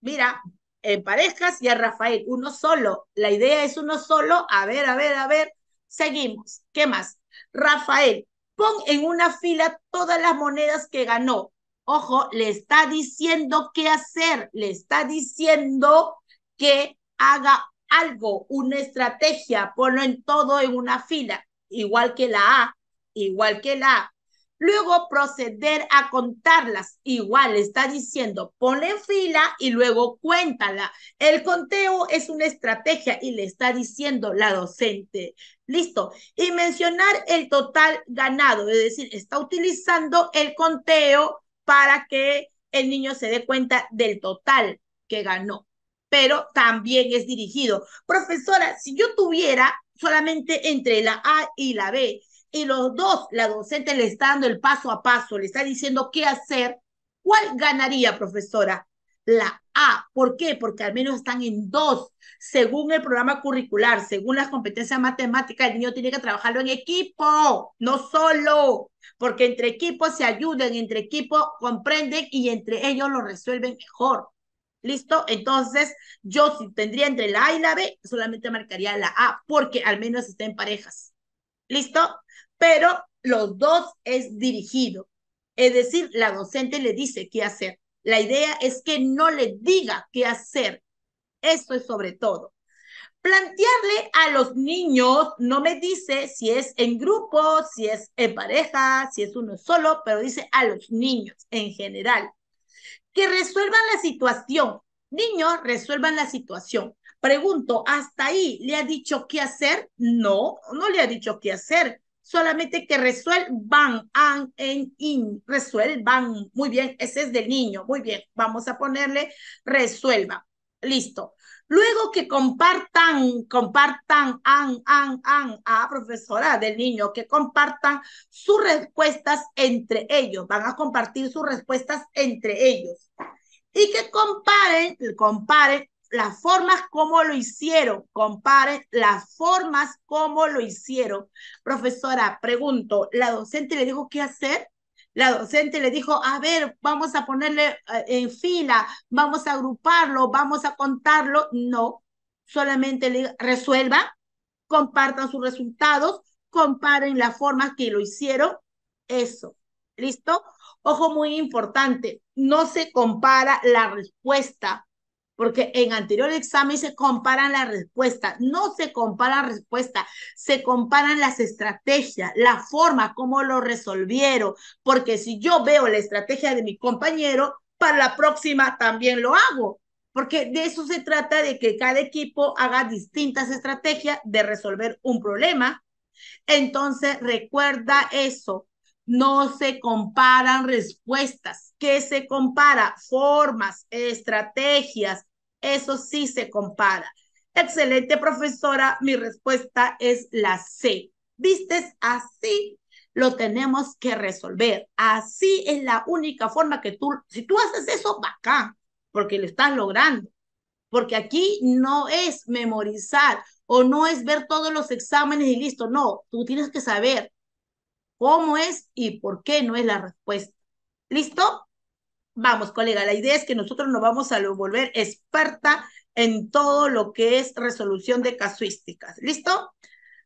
Mira, en parejas y a Rafael, uno solo. La idea es uno solo. A ver, a ver, a ver. Seguimos. ¿Qué más? Rafael, pon en una fila todas las monedas que ganó. Ojo, le está diciendo qué hacer, le está diciendo que haga algo, una estrategia, ponlo en todo en una fila, igual que la A, igual que la A. Luego proceder a contarlas. Igual está diciendo, ponle fila y luego cuéntala. El conteo es una estrategia y le está diciendo la docente. Listo. Y mencionar el total ganado, es decir, está utilizando el conteo para que el niño se dé cuenta del total que ganó. Pero también es dirigido. Profesora, si yo tuviera solamente entre la A y la B, y los dos, la docente le está dando el paso a paso, le está diciendo qué hacer, ¿cuál ganaría, profesora? La A. ¿Por qué? Porque al menos están en dos. Según el programa curricular, según las competencias matemáticas, el niño tiene que trabajarlo en equipo, no solo, porque entre equipos se ayudan, entre equipos comprenden y entre ellos lo resuelven mejor. ¿Listo? Entonces, yo si tendría entre la A y la B, solamente marcaría la A, porque al menos estén en parejas. ¿Listo? pero los dos es dirigido. Es decir, la docente le dice qué hacer. La idea es que no le diga qué hacer. Eso es sobre todo. Plantearle a los niños, no me dice si es en grupo, si es en pareja, si es uno solo, pero dice a los niños en general. Que resuelvan la situación. Niños, resuelvan la situación. Pregunto, ¿hasta ahí le ha dicho qué hacer? No, no le ha dicho qué hacer solamente que resuelvan, an, en, in, resuelvan. Muy bien, ese es del niño, muy bien. Vamos a ponerle resuelva, Listo. Luego que compartan, compartan, an, an, an, a profesora del niño, que compartan sus respuestas entre ellos. Van a compartir sus respuestas entre ellos. Y que comparen, comparen las formas como lo hicieron, compare las formas como lo hicieron. Profesora, pregunto, ¿la docente le dijo qué hacer? La docente le dijo, a ver, vamos a ponerle eh, en fila, vamos a agruparlo, vamos a contarlo. No, solamente le resuelva compartan sus resultados, comparen las formas que lo hicieron. Eso, ¿listo? Ojo muy importante, no se compara la respuesta porque en anterior examen se comparan las respuestas, no se comparan respuestas, se comparan las estrategias, la forma cómo lo resolvieron, porque si yo veo la estrategia de mi compañero, para la próxima también lo hago, porque de eso se trata de que cada equipo haga distintas estrategias de resolver un problema. Entonces, recuerda eso, no se comparan respuestas. ¿Qué se compara? Formas, estrategias, eso sí se compara. Excelente, profesora. Mi respuesta es la C. ¿Vistes? Así lo tenemos que resolver. Así es la única forma que tú, si tú haces eso, acá, porque lo estás logrando. Porque aquí no es memorizar o no es ver todos los exámenes y listo. No, tú tienes que saber cómo es y por qué no es la respuesta. ¿Listo? Vamos, colega, la idea es que nosotros nos vamos a volver experta en todo lo que es resolución de casuísticas. ¿Listo?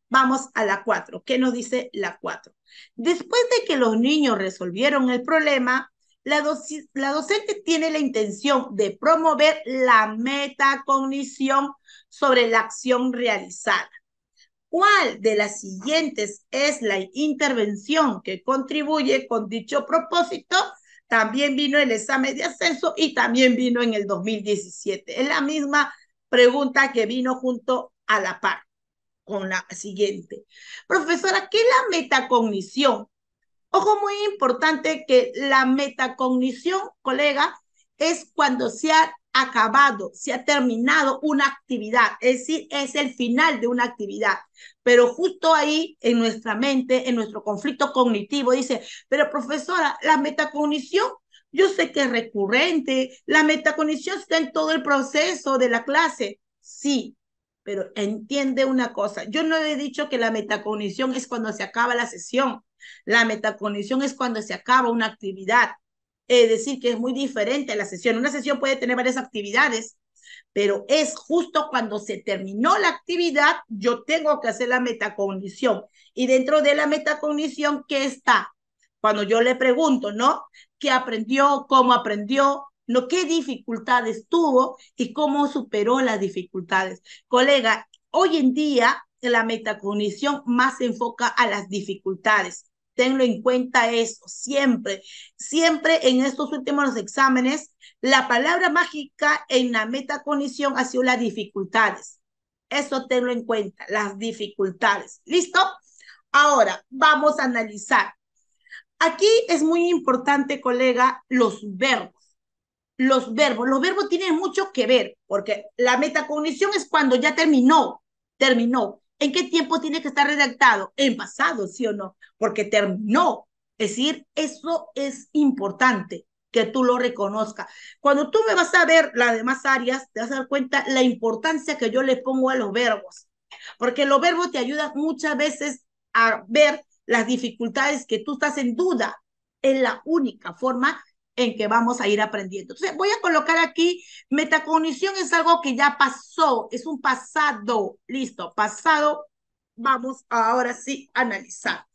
Vamos a la cuatro. ¿Qué nos dice la cuatro? Después de que los niños resolvieron el problema, la, la docente tiene la intención de promover la metacognición sobre la acción realizada. ¿Cuál de las siguientes es la intervención que contribuye con dicho propósito? también vino el examen de ascenso y también vino en el 2017. Es la misma pregunta que vino junto a la par con la siguiente. Profesora, ¿qué es la metacognición? Ojo muy importante que la metacognición, colega, es cuando se ha acabado, se ha terminado una actividad, es decir, es el final de una actividad. Pero justo ahí en nuestra mente, en nuestro conflicto cognitivo, dice, pero profesora, la metacognición, yo sé que es recurrente, la metacognición está en todo el proceso de la clase. Sí, pero entiende una cosa, yo no he dicho que la metacognición es cuando se acaba la sesión, la metacognición es cuando se acaba una actividad. Es decir que es muy diferente a la sesión. Una sesión puede tener varias actividades, pero es justo cuando se terminó la actividad, yo tengo que hacer la metacognición. Y dentro de la metacognición, ¿qué está? Cuando yo le pregunto, ¿no? ¿Qué aprendió? ¿Cómo aprendió? ¿No? ¿Qué dificultades tuvo? ¿Y cómo superó las dificultades? Colega, hoy en día la metacognición más se enfoca a las dificultades tenlo en cuenta eso, siempre, siempre en estos últimos exámenes, la palabra mágica en la metacognición ha sido las dificultades. Eso tenlo en cuenta, las dificultades. ¿Listo? Ahora, vamos a analizar. Aquí es muy importante, colega, los verbos. Los verbos, los verbos tienen mucho que ver, porque la metacognición es cuando ya terminó, terminó. ¿En qué tiempo tiene que estar redactado? En pasado, sí o no, porque terminó. Es decir, eso es importante que tú lo reconozcas. Cuando tú me vas a ver las demás áreas, te vas a dar cuenta la importancia que yo le pongo a los verbos, porque los verbos te ayudan muchas veces a ver las dificultades que tú estás en duda. Es la única forma en que vamos a ir aprendiendo. Entonces, voy a colocar aquí, metacognición es algo que ya pasó, es un pasado, listo, pasado, vamos ahora sí a analizar.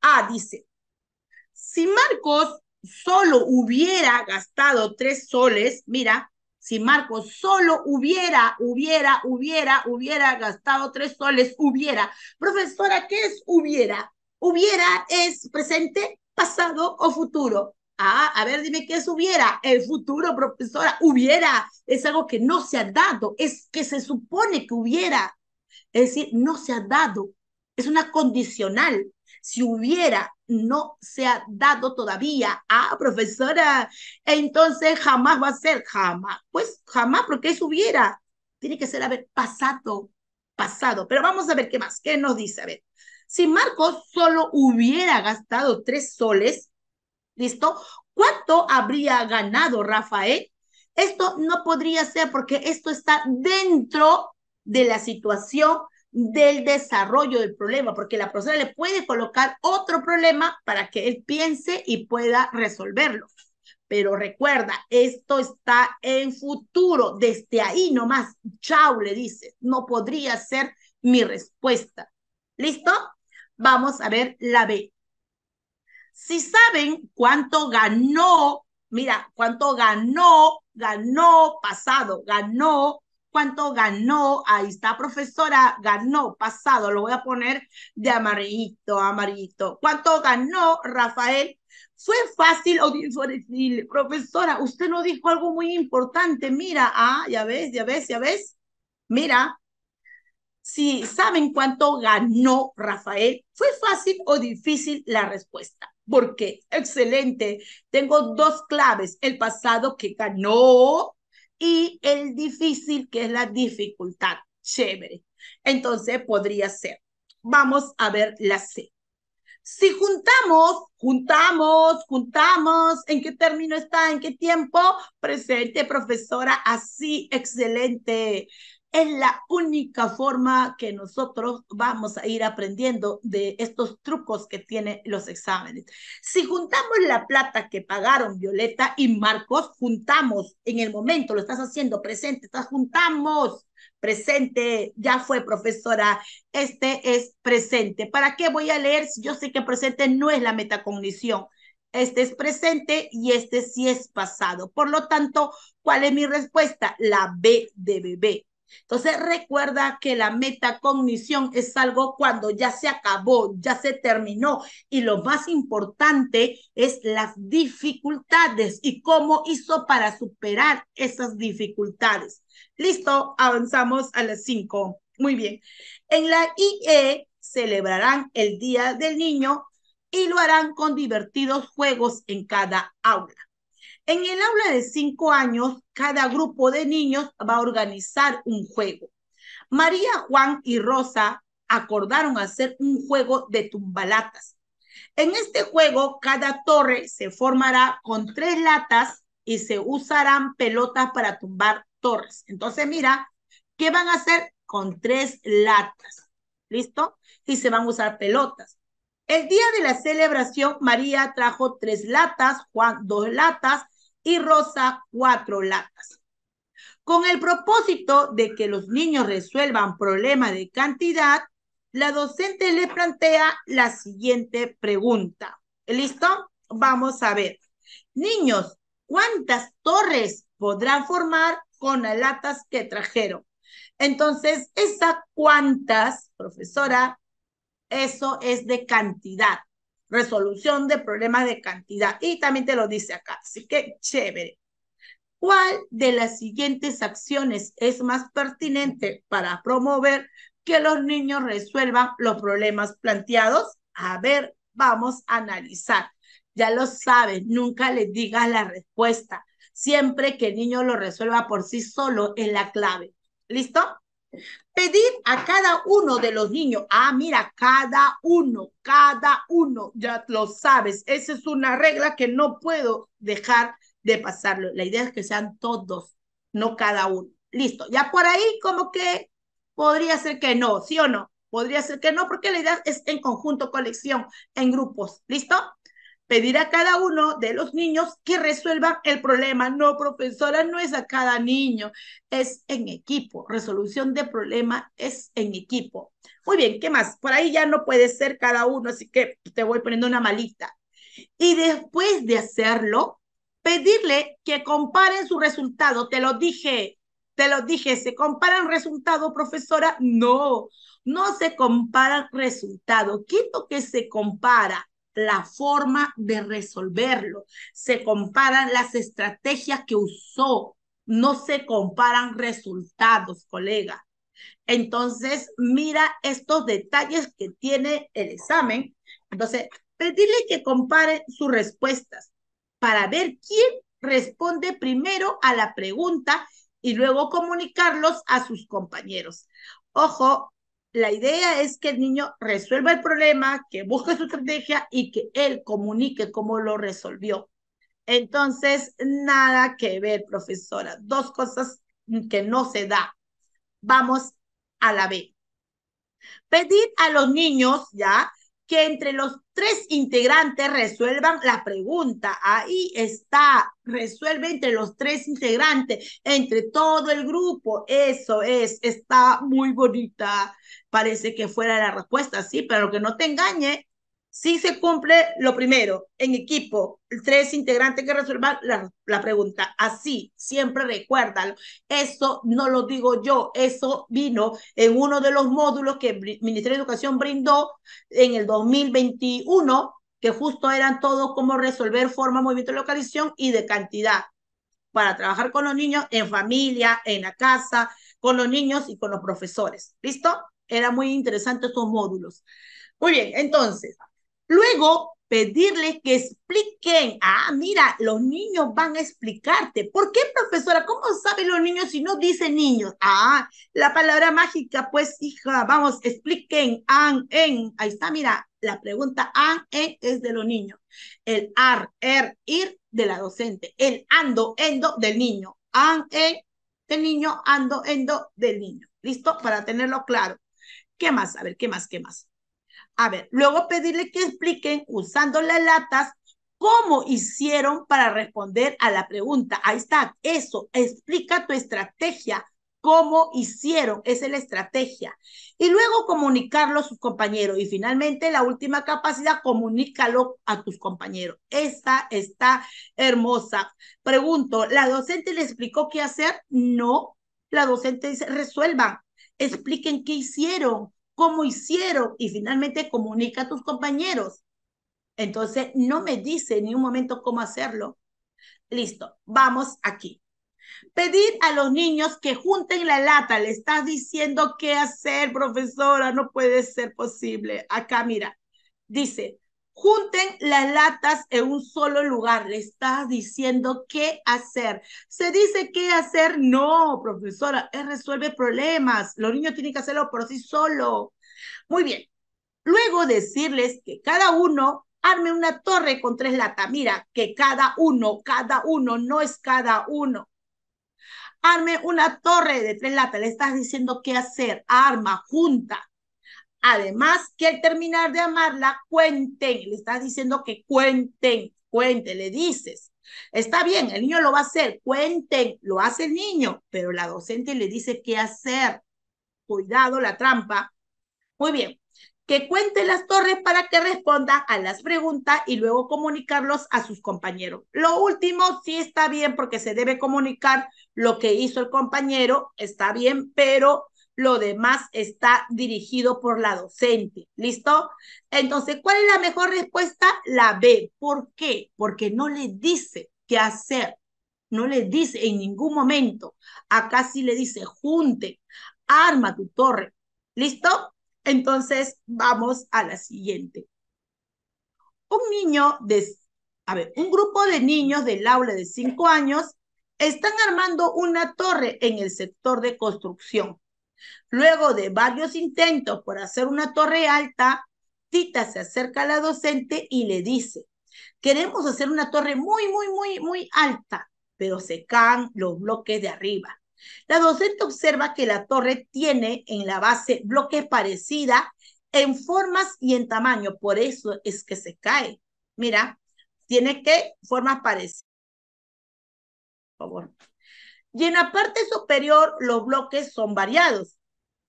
Ah, dice, si Marcos solo hubiera gastado tres soles, mira, si Marcos solo hubiera, hubiera, hubiera, hubiera gastado tres soles, hubiera. Profesora, ¿qué es hubiera? Hubiera es presente, pasado o futuro. Ah, a ver, dime qué hubiera. El futuro, profesora, hubiera. Es algo que no se ha dado, es que se supone que hubiera. Es decir, no se ha dado. Es una condicional. Si hubiera, no se ha dado todavía. Ah, profesora, entonces jamás va a ser, jamás. Pues jamás, porque es hubiera. Tiene que ser, haber pasado, pasado. Pero vamos a ver qué más, qué nos dice. A ver, si Marcos solo hubiera gastado tres soles, ¿Listo? ¿Cuánto habría ganado Rafael? Esto no podría ser porque esto está dentro de la situación del desarrollo del problema, porque la profesora le puede colocar otro problema para que él piense y pueda resolverlo. Pero recuerda, esto está en futuro, desde ahí nomás. Chao, le dice, no podría ser mi respuesta. ¿Listo? Vamos a ver la B. Si saben cuánto ganó, mira, cuánto ganó, ganó pasado, ganó, cuánto ganó, ahí está, profesora, ganó pasado, lo voy a poner de amarillito, amarillito. ¿Cuánto ganó Rafael? ¿Fue fácil o difícil? Profesora, usted no dijo algo muy importante, mira, ah, ya ves, ya ves, ya ves. Mira, si saben cuánto ganó Rafael, ¿fue fácil o difícil la respuesta? porque excelente. Tengo dos claves, el pasado que ganó y el difícil que es la dificultad. Chévere. Entonces podría ser. Vamos a ver la C. Si juntamos, juntamos, juntamos, ¿en qué término está? ¿En qué tiempo? Presente, profesora, así, excelente. Es la única forma que nosotros vamos a ir aprendiendo de estos trucos que tienen los exámenes. Si juntamos la plata que pagaron Violeta y Marcos, juntamos en el momento, lo estás haciendo presente, estás juntamos presente, ya fue profesora, este es presente. ¿Para qué voy a leer si yo sé que presente no es la metacognición? Este es presente y este sí es pasado. Por lo tanto, ¿cuál es mi respuesta? La B de bebé. Entonces recuerda que la metacognición es algo cuando ya se acabó, ya se terminó y lo más importante es las dificultades y cómo hizo para superar esas dificultades. Listo, avanzamos a las 5. Muy bien. En la IE celebrarán el Día del Niño y lo harán con divertidos juegos en cada aula. En el aula de cinco años, cada grupo de niños va a organizar un juego. María, Juan y Rosa acordaron hacer un juego de tumbalatas. En este juego, cada torre se formará con tres latas y se usarán pelotas para tumbar torres. Entonces, mira, ¿qué van a hacer? Con tres latas. ¿Listo? Y se van a usar pelotas. El día de la celebración, María trajo tres latas, Juan dos latas y rosa cuatro latas. Con el propósito de que los niños resuelvan problemas de cantidad, la docente le plantea la siguiente pregunta. ¿Listo? Vamos a ver. Niños, ¿cuántas torres podrán formar con las latas que trajeron? Entonces, esa cuántas, profesora, eso es de cantidad resolución de problemas de cantidad. Y también te lo dice acá, así que chévere. ¿Cuál de las siguientes acciones es más pertinente para promover que los niños resuelvan los problemas planteados? A ver, vamos a analizar. Ya lo sabes, nunca le digas la respuesta. Siempre que el niño lo resuelva por sí solo es la clave. ¿Listo? pedir a cada uno de los niños. Ah, mira, cada uno, cada uno, ya lo sabes. Esa es una regla que no puedo dejar de pasarlo. La idea es que sean todos, no cada uno. Listo. Ya por ahí como que podría ser que no, ¿sí o no? Podría ser que no, porque la idea es en conjunto, colección, en grupos. ¿Listo? pedir a cada uno de los niños que resuelvan el problema. No, profesora, no es a cada niño, es en equipo. Resolución de problema es en equipo. Muy bien, ¿qué más? Por ahí ya no puede ser cada uno, así que te voy poniendo una malita. Y después de hacerlo, pedirle que comparen su resultado. Te lo dije, te lo dije, ¿se compara el resultado, profesora? No, no se comparan resultado. ¿Qué es que se compara? la forma de resolverlo. Se comparan las estrategias que usó, no se comparan resultados, colega. Entonces, mira estos detalles que tiene el examen. Entonces, pedirle que compare sus respuestas para ver quién responde primero a la pregunta y luego comunicarlos a sus compañeros. Ojo, la idea es que el niño resuelva el problema, que busque su estrategia y que él comunique cómo lo resolvió. Entonces, nada que ver, profesora. Dos cosas que no se da. Vamos a la B. Pedir a los niños, ya, que entre los tres integrantes resuelvan la pregunta. Ahí está, resuelve entre los tres integrantes, entre todo el grupo. Eso es, está muy bonita. Parece que fuera la respuesta, sí, pero que no te engañe, si se cumple lo primero, en equipo, tres integrantes que resuelvan la, pregunta. Así, siempre recuérdalo. Eso no lo digo yo, eso vino en uno de los módulos que el Ministerio de Educación brindó en el 2021, que justo eran todos como resolver forma, movimiento, localización y de cantidad para trabajar con los niños en familia, en la casa, con los niños y con los profesores. ¿Listo? Era muy interesante estos módulos. Muy bien, entonces, Luego, pedirle que expliquen. Ah, mira, los niños van a explicarte. ¿Por qué, profesora? ¿Cómo saben los niños si no dicen niños? Ah, la palabra mágica, pues, hija, vamos, expliquen. An, en. Ahí está, mira, la pregunta an, en es de los niños. El ar, er, ir de la docente. El ando, endo del niño. An, en del niño, ando, endo del niño. ¿Listo? Para tenerlo claro. ¿Qué más? A ver, ¿qué más? ¿Qué más? A ver, luego pedirle que expliquen usando las latas cómo hicieron para responder a la pregunta. Ahí está, eso, explica tu estrategia, cómo hicieron, esa es la estrategia. Y luego comunicarlo a sus compañeros. Y finalmente, la última capacidad, comunícalo a tus compañeros. Esta está hermosa. Pregunto, ¿la docente le explicó qué hacer? No. La docente dice, resuelva, expliquen qué hicieron, cómo hicieron y finalmente comunica a tus compañeros. Entonces, no me dice ni un momento cómo hacerlo. Listo, vamos aquí. Pedir a los niños que junten la lata. Le estás diciendo qué hacer, profesora. No puede ser posible. Acá, mira. Dice, Junten las latas en un solo lugar. Le estás diciendo qué hacer. Se dice qué hacer. No, profesora, él resuelve problemas. Los niños tienen que hacerlo por sí solo. Muy bien. Luego decirles que cada uno arme una torre con tres latas. Mira, que cada uno, cada uno, no es cada uno. Arme una torre de tres latas. Le estás diciendo qué hacer. Arma, junta. Además, que al terminar de amarla, cuenten, le estás diciendo que cuenten, cuente, le dices. Está bien, el niño lo va a hacer, cuenten, lo hace el niño, pero la docente le dice qué hacer. Cuidado la trampa. Muy bien, que cuente las torres para que responda a las preguntas y luego comunicarlos a sus compañeros. Lo último sí está bien porque se debe comunicar lo que hizo el compañero, está bien, pero lo demás está dirigido por la docente. ¿Listo? Entonces, ¿cuál es la mejor respuesta? La B. ¿Por qué? Porque no le dice qué hacer. No le dice en ningún momento. Acá sí le dice, junte, arma tu torre. ¿Listo? Entonces, vamos a la siguiente. Un niño de, a ver, un grupo de niños del aula de 5 años están armando una torre en el sector de construcción. Luego de varios intentos por hacer una torre alta, Tita se acerca a la docente y le dice, queremos hacer una torre muy, muy, muy, muy alta, pero se caen los bloques de arriba. La docente observa que la torre tiene en la base bloques parecidas en formas y en tamaño, por eso es que se cae. Mira, tiene que formas parecidas. Por favor. Y en la parte superior los bloques son variados.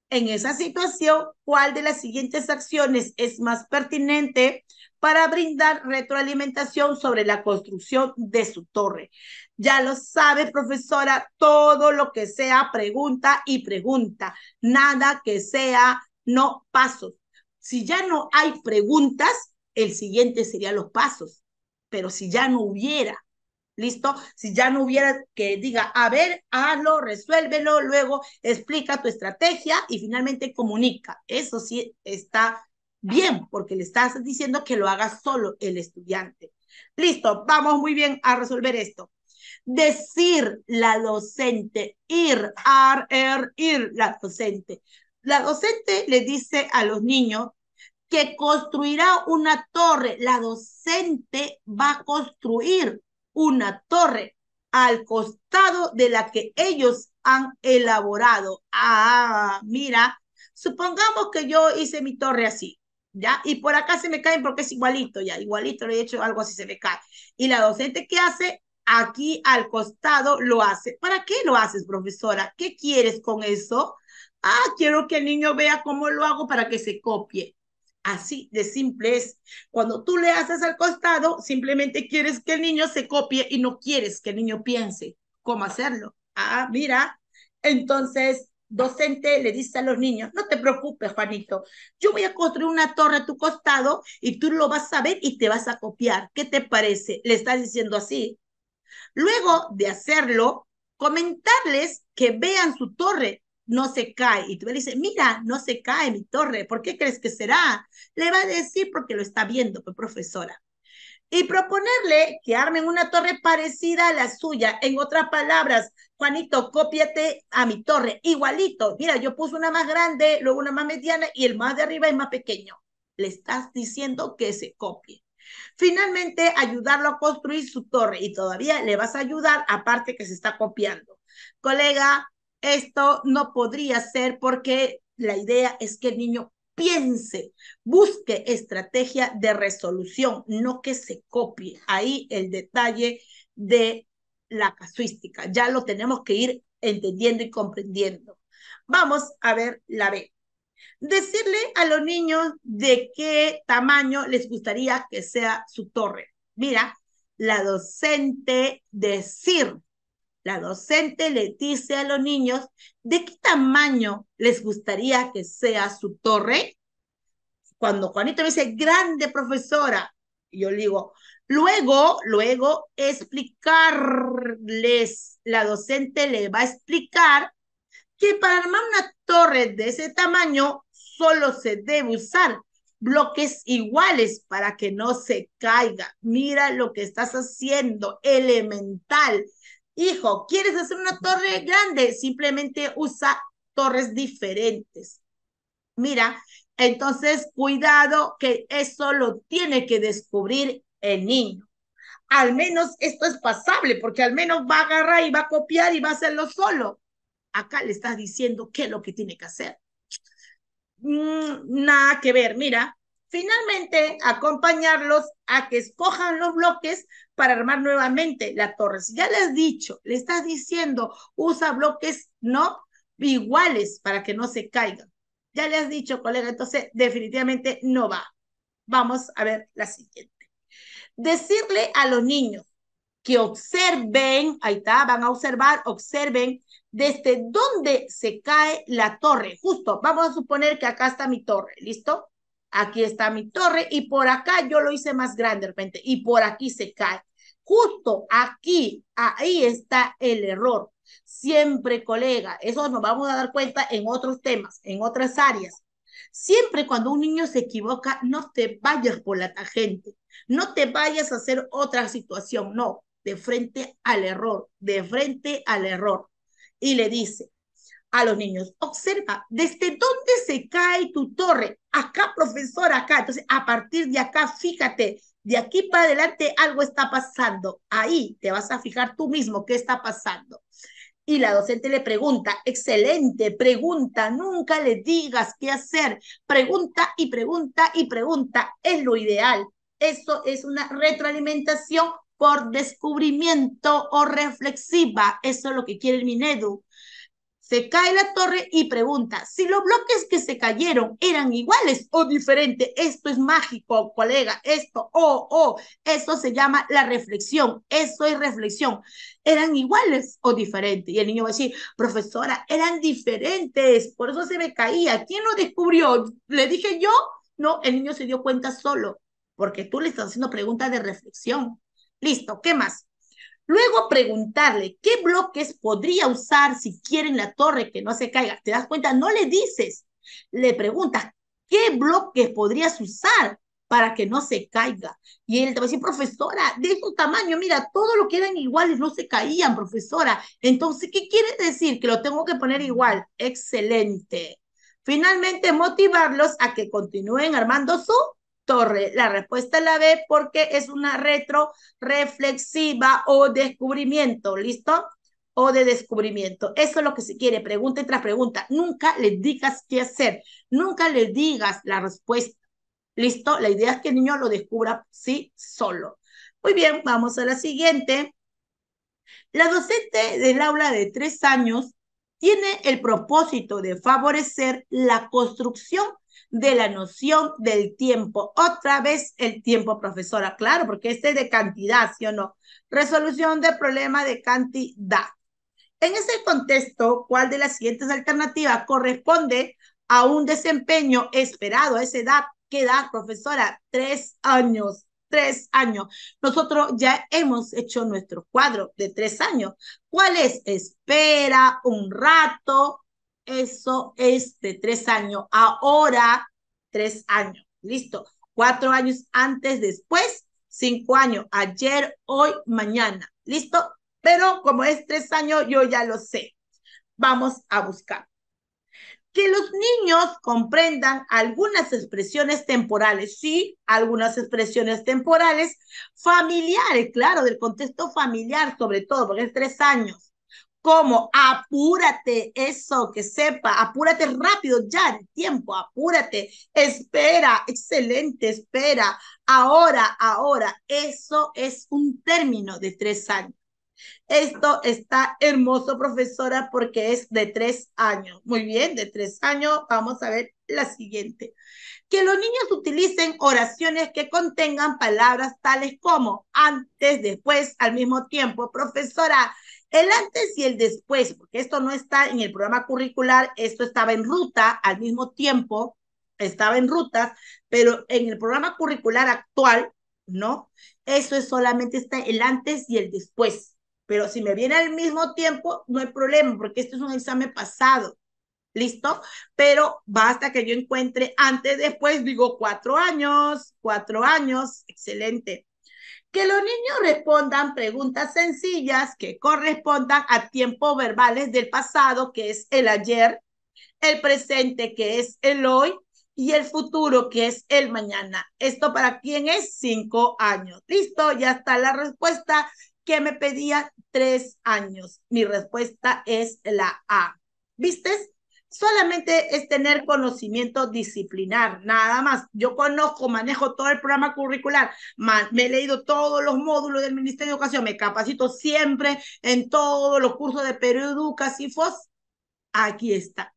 En esa situación, ¿cuál de las siguientes acciones es más pertinente para brindar retroalimentación sobre la construcción de su torre? Ya lo sabe, profesora, todo lo que sea pregunta y pregunta, nada que sea no pasos. Si ya no hay preguntas, el siguiente sería los pasos, pero si ya no hubiera ¿Listo? Si ya no hubiera que diga, a ver, hazlo, resuélvelo, luego explica tu estrategia y finalmente comunica. Eso sí está bien, porque le estás diciendo que lo haga solo el estudiante. Listo, vamos muy bien a resolver esto. Decir la docente, ir, ar, er, ir, la docente. La docente le dice a los niños que construirá una torre. La docente va a construir una torre al costado de la que ellos han elaborado. Ah, mira, supongamos que yo hice mi torre así, ¿ya? Y por acá se me caen porque es igualito, ya, igualito lo he hecho algo así, se me cae. Y la docente ¿qué hace aquí al costado lo hace. ¿Para qué lo haces, profesora? ¿Qué quieres con eso? Ah, quiero que el niño vea cómo lo hago para que se copie. Así de simple es. Cuando tú le haces al costado, simplemente quieres que el niño se copie y no quieres que el niño piense cómo hacerlo. Ah, mira. Entonces, docente le dice a los niños, no te preocupes, Juanito, yo voy a construir una torre a tu costado y tú lo vas a ver y te vas a copiar. ¿Qué te parece? Le estás diciendo así. Luego de hacerlo, comentarles que vean su torre no se cae. Y tú le dices, mira, no se cae mi torre, ¿por qué crees que será? Le va a decir porque lo está viendo, pues, profesora. Y proponerle que armen una torre parecida a la suya. En otras palabras, Juanito, cópiate a mi torre, igualito. Mira, yo puse una más grande, luego una más mediana y el más de arriba es más pequeño. Le estás diciendo que se copie. Finalmente, ayudarlo a construir su torre y todavía le vas a ayudar, aparte que se está copiando. Colega, esto no podría ser porque la idea es que el niño piense, busque estrategia de resolución, no que se copie. Ahí el detalle de la casuística. Ya lo tenemos que ir entendiendo y comprendiendo. Vamos a ver la B. Decirle a los niños de qué tamaño les gustaría que sea su torre. Mira, la docente decir la docente le dice a los niños de qué tamaño les gustaría que sea su torre. Cuando Juanito me dice, grande profesora, yo le digo, luego, luego explicarles, la docente le va a explicar que para armar una torre de ese tamaño solo se debe usar bloques iguales para que no se caiga. Mira lo que estás haciendo, elemental. Hijo, ¿quieres hacer una torre grande? Simplemente usa torres diferentes. Mira, entonces cuidado que eso lo tiene que descubrir el niño. Al menos esto es pasable, porque al menos va a agarrar y va a copiar y va a hacerlo solo. Acá le estás diciendo qué es lo que tiene que hacer. Mm, nada que ver, mira. Finalmente, acompañarlos a que escojan los bloques para armar nuevamente la torre. Si ya le has dicho, le estás diciendo, usa bloques no iguales para que no se caigan. Ya le has dicho, colega, entonces definitivamente no va. Vamos a ver la siguiente. Decirle a los niños que observen, ahí está, van a observar, observen desde dónde se cae la torre. Justo, vamos a suponer que acá está mi torre, ¿listo? Aquí está mi torre y por acá yo lo hice más grande de repente y por aquí se cae. Justo aquí, ahí está el error. Siempre, colega, eso nos vamos a dar cuenta en otros temas, en otras áreas. Siempre cuando un niño se equivoca, no te vayas por la tangente, no te vayas a hacer otra situación, no, de frente al error, de frente al error. Y le dice a los niños, observa, ¿desde dónde se cae tu torre? Acá, profesor, acá. Entonces, a partir de acá, fíjate, de aquí para adelante algo está pasando. Ahí te vas a fijar tú mismo qué está pasando. Y la docente le pregunta, excelente, pregunta, nunca le digas qué hacer. Pregunta y pregunta y pregunta, es lo ideal. Eso es una retroalimentación por descubrimiento o reflexiva. Eso es lo que quiere el Minedu se cae la torre y pregunta si los bloques que se cayeron eran iguales o diferentes. Esto es mágico, colega, esto, oh, oh, eso se llama la reflexión, eso es reflexión. ¿Eran iguales o diferentes? Y el niño va a decir, profesora, eran diferentes, por eso se me caía. ¿Quién lo descubrió? ¿Le dije yo? No, el niño se dio cuenta solo, porque tú le estás haciendo preguntas de reflexión. Listo, ¿qué más? Luego preguntarle qué bloques podría usar si quieren la torre que no se caiga. ¿Te das cuenta? No le dices, le preguntas qué bloques podrías usar para que no se caiga. Y él te va a decir, profesora, de su este tamaño, mira, todo lo que eran iguales no se caían, profesora. Entonces, ¿qué quiere decir? Que lo tengo que poner igual. Excelente. Finalmente, motivarlos a que continúen armando su torre. La respuesta es la B porque es una retro reflexiva o descubrimiento, ¿listo? O de descubrimiento. Eso es lo que se quiere, pregunta tras pregunta. Nunca le digas qué hacer, nunca le digas la respuesta. ¿Listo? La idea es que el niño lo descubra sí solo. Muy bien, vamos a la siguiente. La docente del aula de tres años tiene el propósito de favorecer la construcción de la noción del tiempo. Otra vez el tiempo, profesora, claro, porque este es de cantidad, ¿sí o no? Resolución de problema de cantidad. En ese contexto, ¿cuál de las siguientes alternativas corresponde a un desempeño esperado a esa edad? ¿Qué edad, profesora? Tres años tres años. Nosotros ya hemos hecho nuestro cuadro de tres años. ¿Cuál es? Espera un rato, eso es de tres años. Ahora, tres años. Listo. Cuatro años antes, después, cinco años. Ayer, hoy, mañana. Listo. Pero como es tres años, yo ya lo sé. Vamos a buscar. Que los niños comprendan algunas expresiones temporales, sí, algunas expresiones temporales familiares, claro, del contexto familiar sobre todo, porque es tres años ¿Cómo? Apúrate eso, que sepa, apúrate rápido, ya el tiempo, apúrate, espera, excelente, espera, ahora, ahora. Eso es un término de tres años. Esto está hermoso, profesora, porque es de tres años. Muy bien, de tres años. Vamos a ver la siguiente. Que los niños utilicen oraciones que contengan palabras tales como antes, después, al mismo tiempo. Profesora, el antes y el después, porque esto no está en el programa curricular, esto estaba en ruta al mismo tiempo, estaba en rutas, pero en el programa curricular actual, ¿no? Eso es solamente está el antes y el después. Pero si me viene al mismo tiempo, no hay problema, porque esto es un examen pasado. ¿Listo? Pero basta que yo encuentre antes, después, digo cuatro años, cuatro años, excelente. Que los niños respondan preguntas sencillas que correspondan a tiempos verbales del pasado, que es el ayer, el presente, que es el hoy, y el futuro, que es el mañana. Esto para quién es cinco años. Listo, ya está la respuesta que me pedía tres años. Mi respuesta es la A. ¿Vistes? solamente es tener conocimiento disciplinar, nada más. Yo conozco, manejo todo el programa curricular, me he leído todos los módulos del Ministerio de Educación, me capacito siempre en todos los cursos de Perú Educa, CIFOS. Aquí está,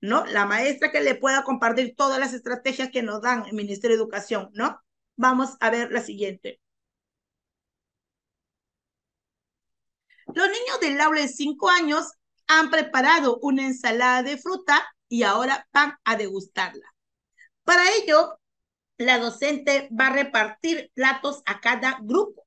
¿no? La maestra que le pueda compartir todas las estrategias que nos dan el Ministerio de Educación, ¿no? Vamos a ver la siguiente. Los niños del aula de 5 años han preparado una ensalada de fruta y ahora van a degustarla. Para ello, la docente va a repartir platos a cada grupo.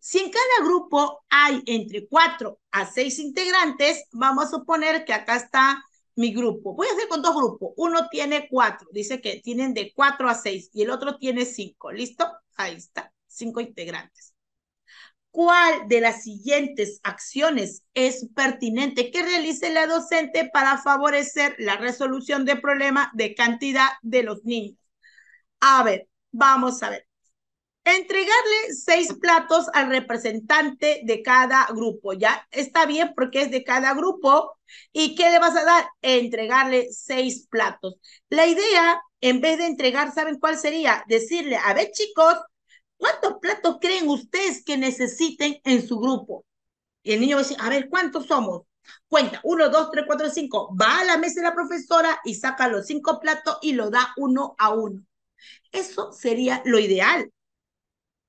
Si en cada grupo hay entre cuatro a seis integrantes, vamos a suponer que acá está mi grupo. Voy a hacer con dos grupos. Uno tiene cuatro, dice que tienen de cuatro a seis, y el otro tiene cinco, ¿Listo? Ahí está, cinco integrantes cuál de las siguientes acciones es pertinente que realice la docente para favorecer la resolución del problema de cantidad de los niños. A ver, vamos a ver. Entregarle seis platos al representante de cada grupo, ¿ya? Está bien porque es de cada grupo. ¿Y qué le vas a dar? Entregarle seis platos. La idea, en vez de entregar, ¿saben cuál sería? Decirle, a ver chicos, ¿Cuántos platos creen ustedes que necesiten en su grupo? Y el niño va a decir, a ver, ¿cuántos somos? Cuenta, uno, dos, tres, cuatro, cinco. Va a la mesa de la profesora y saca los cinco platos y lo da uno a uno. Eso sería lo ideal,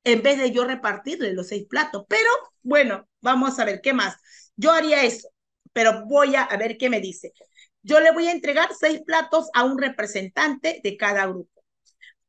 en vez de yo repartirle los seis platos. Pero bueno, vamos a ver qué más. Yo haría eso, pero voy a, a ver qué me dice. Yo le voy a entregar seis platos a un representante de cada grupo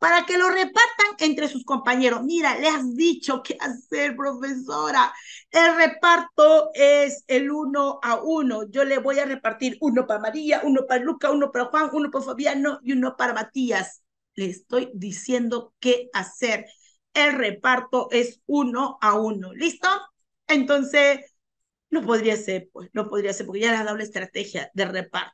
para que lo repartan entre sus compañeros. Mira, le has dicho qué hacer, profesora. El reparto es el uno a uno. Yo le voy a repartir uno para María, uno para Luca, uno para Juan, uno para Fabiano y uno para Matías. Le estoy diciendo qué hacer. El reparto es uno a uno. ¿Listo? Entonces, no podría ser, pues, no podría ser, porque ya le has dado la estrategia de reparto.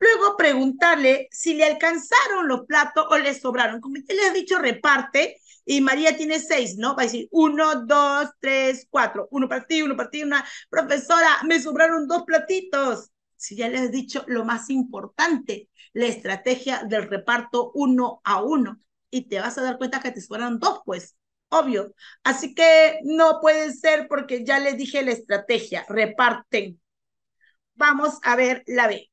Luego preguntarle si le alcanzaron los platos o le sobraron. Como ya les he dicho, reparte. Y María tiene seis, ¿no? Va a decir uno, dos, tres, cuatro. Uno para ti, uno para ti, una profesora. Me sobraron dos platitos. Si ya les he dicho lo más importante, la estrategia del reparto uno a uno. Y te vas a dar cuenta que te sobraron dos, pues obvio. Así que no puede ser porque ya les dije la estrategia, reparten. Vamos a ver la B.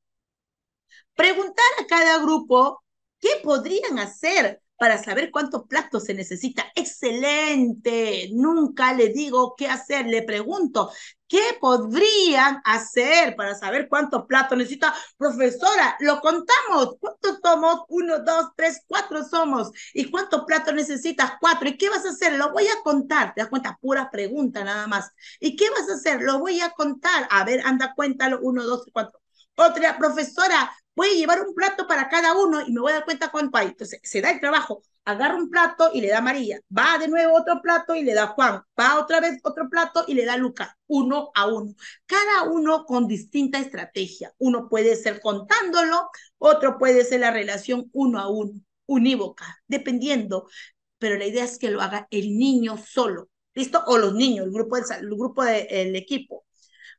Preguntar a cada grupo qué podrían hacer para saber cuántos platos se necesita. Excelente, nunca le digo qué hacer, le pregunto, ¿qué podrían hacer para saber cuántos platos necesita? Profesora, lo contamos, ¿cuántos somos? Uno, dos, tres, cuatro somos. ¿Y cuántos platos necesitas? Cuatro. ¿Y qué vas a hacer? Lo voy a contar, te das cuenta, pura pregunta nada más. ¿Y qué vas a hacer? Lo voy a contar. A ver, anda, cuéntalo, uno, dos, cuatro. Otra, profesora, puede llevar un plato para cada uno y me voy a dar cuenta cuánto hay. Entonces, se da el trabajo, agarra un plato y le da María, va de nuevo otro plato y le da Juan, va otra vez otro plato y le da Luca, uno a uno. Cada uno con distinta estrategia. Uno puede ser contándolo, otro puede ser la relación uno a uno, unívoca, dependiendo. Pero la idea es que lo haga el niño solo, ¿listo? O los niños, el grupo del, grupo del equipo.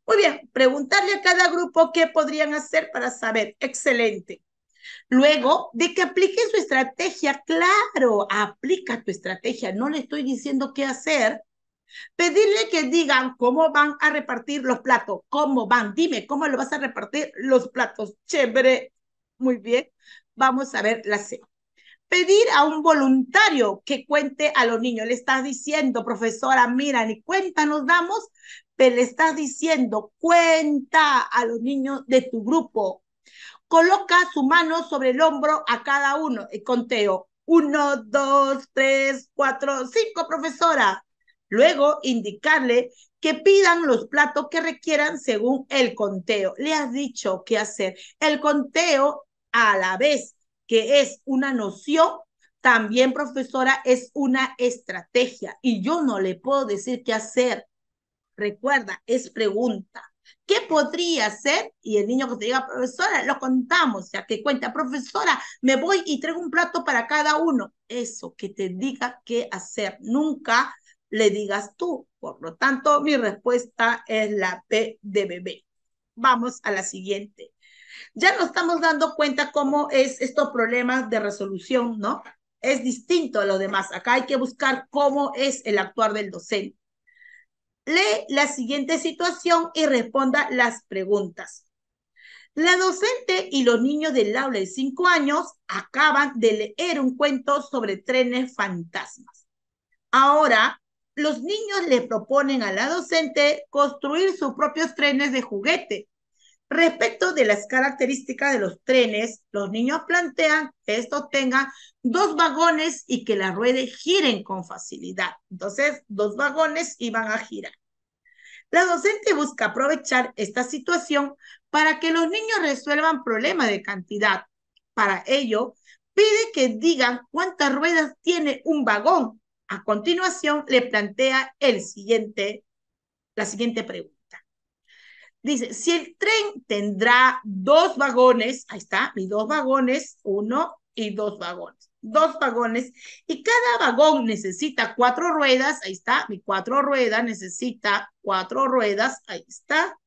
Muy bien, preguntarle a cada grupo qué podrían hacer para saber. Excelente. Luego, de que aplique su estrategia, claro, aplica tu estrategia, no le estoy diciendo qué hacer. Pedirle que digan cómo van a repartir los platos, cómo van, dime cómo lo vas a repartir los platos. Chévere, muy bien, vamos a ver la C. Pedir a un voluntario que cuente a los niños. Le estás diciendo, profesora, mira, ni cuenta nos damos, pero le estás diciendo, cuenta a los niños de tu grupo. Coloca su mano sobre el hombro a cada uno. El conteo. Uno, dos, tres, cuatro, cinco, profesora. Luego indicarle que pidan los platos que requieran según el conteo. Le has dicho qué hacer. El conteo a la vez que es una noción, también profesora es una estrategia y yo no le puedo decir qué hacer Recuerda, es pregunta. ¿Qué podría ser? Y el niño que te diga, profesora, lo contamos, ya que cuenta, profesora, me voy y traigo un plato para cada uno. Eso, que te diga qué hacer. Nunca le digas tú. Por lo tanto, mi respuesta es la P de bebé. Vamos a la siguiente. Ya nos estamos dando cuenta cómo es estos problemas de resolución, ¿no? Es distinto a los demás. Acá hay que buscar cómo es el actuar del docente. Lee la siguiente situación y responda las preguntas. La docente y los niños del aula de 5 años acaban de leer un cuento sobre trenes fantasmas. Ahora, los niños le proponen a la docente construir sus propios trenes de juguete Respecto de las características de los trenes, los niños plantean que estos tengan dos vagones y que las ruedas giren con facilidad. Entonces, dos vagones iban a girar. La docente busca aprovechar esta situación para que los niños resuelvan problemas de cantidad. Para ello, pide que digan cuántas ruedas tiene un vagón. A continuación, le plantea el siguiente, la siguiente pregunta. Dice, si el tren tendrá dos vagones, ahí está, mis dos vagones, uno y dos vagones, dos vagones, y cada vagón necesita cuatro ruedas, ahí está, mi cuatro ruedas necesita cuatro ruedas, ahí está.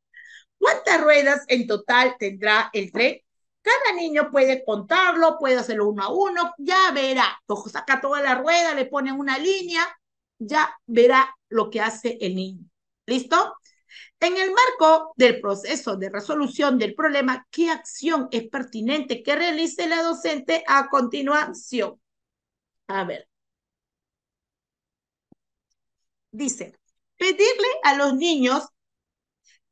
¿Cuántas ruedas en total tendrá el tren? Cada niño puede contarlo, puede hacerlo uno a uno, ya verá. Saca toda la rueda, le pone una línea, ya verá lo que hace el niño. ¿Listo? En el marco del proceso de resolución del problema, ¿qué acción es pertinente que realice la docente a continuación? A ver. Dice, pedirle a los niños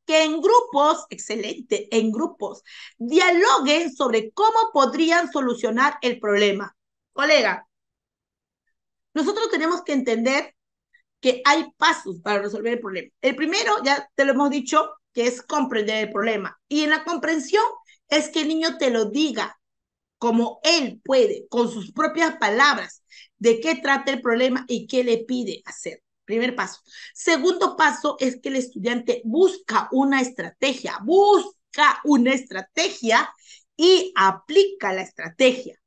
que en grupos, excelente, en grupos, dialoguen sobre cómo podrían solucionar el problema. Colega, nosotros tenemos que entender que hay pasos para resolver el problema. El primero, ya te lo hemos dicho, que es comprender el problema. Y en la comprensión es que el niño te lo diga como él puede, con sus propias palabras, de qué trata el problema y qué le pide hacer. Primer paso. Segundo paso es que el estudiante busca una estrategia, busca una estrategia y aplica la estrategia.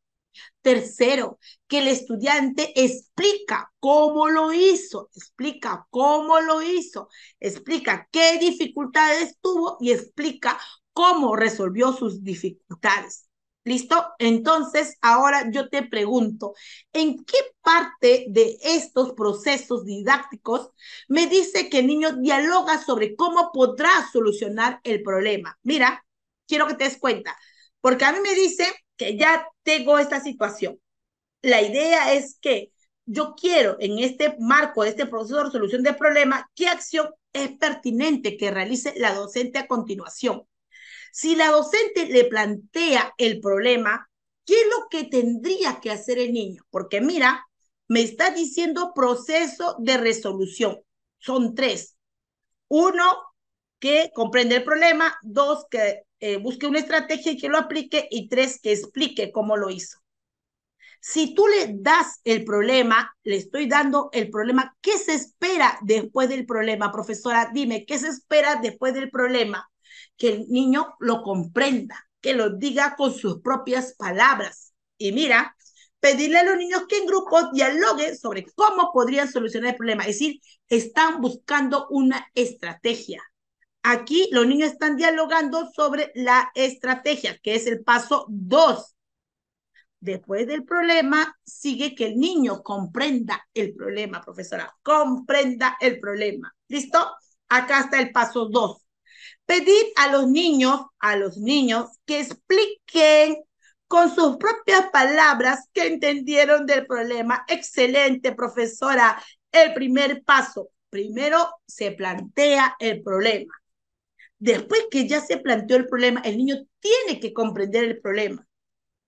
Tercero, que el estudiante explica cómo lo hizo, explica cómo lo hizo, explica qué dificultades tuvo y explica cómo resolvió sus dificultades. ¿Listo? Entonces, ahora yo te pregunto, ¿en qué parte de estos procesos didácticos me dice que el niño dialoga sobre cómo podrá solucionar el problema? Mira, quiero que te des cuenta, porque a mí me dice ya tengo esta situación. La idea es que yo quiero en este marco de este proceso de resolución de problema, qué acción es pertinente que realice la docente a continuación. Si la docente le plantea el problema, ¿qué es lo que tendría que hacer el niño? Porque mira, me está diciendo proceso de resolución. Son tres. Uno, que comprende el problema. Dos, que eh, busque una estrategia y que lo aplique, y tres, que explique cómo lo hizo. Si tú le das el problema, le estoy dando el problema, ¿qué se espera después del problema? Profesora, dime, ¿qué se espera después del problema? Que el niño lo comprenda, que lo diga con sus propias palabras. Y mira, pedirle a los niños que en grupo dialoguen sobre cómo podrían solucionar el problema. Es decir, están buscando una estrategia. Aquí los niños están dialogando sobre la estrategia, que es el paso 2. Después del problema, sigue que el niño comprenda el problema, profesora. Comprenda el problema. ¿Listo? Acá está el paso 2. Pedir a los niños, a los niños, que expliquen con sus propias palabras que entendieron del problema. Excelente, profesora. El primer paso. Primero se plantea el problema. Después que ya se planteó el problema, el niño tiene que comprender el problema.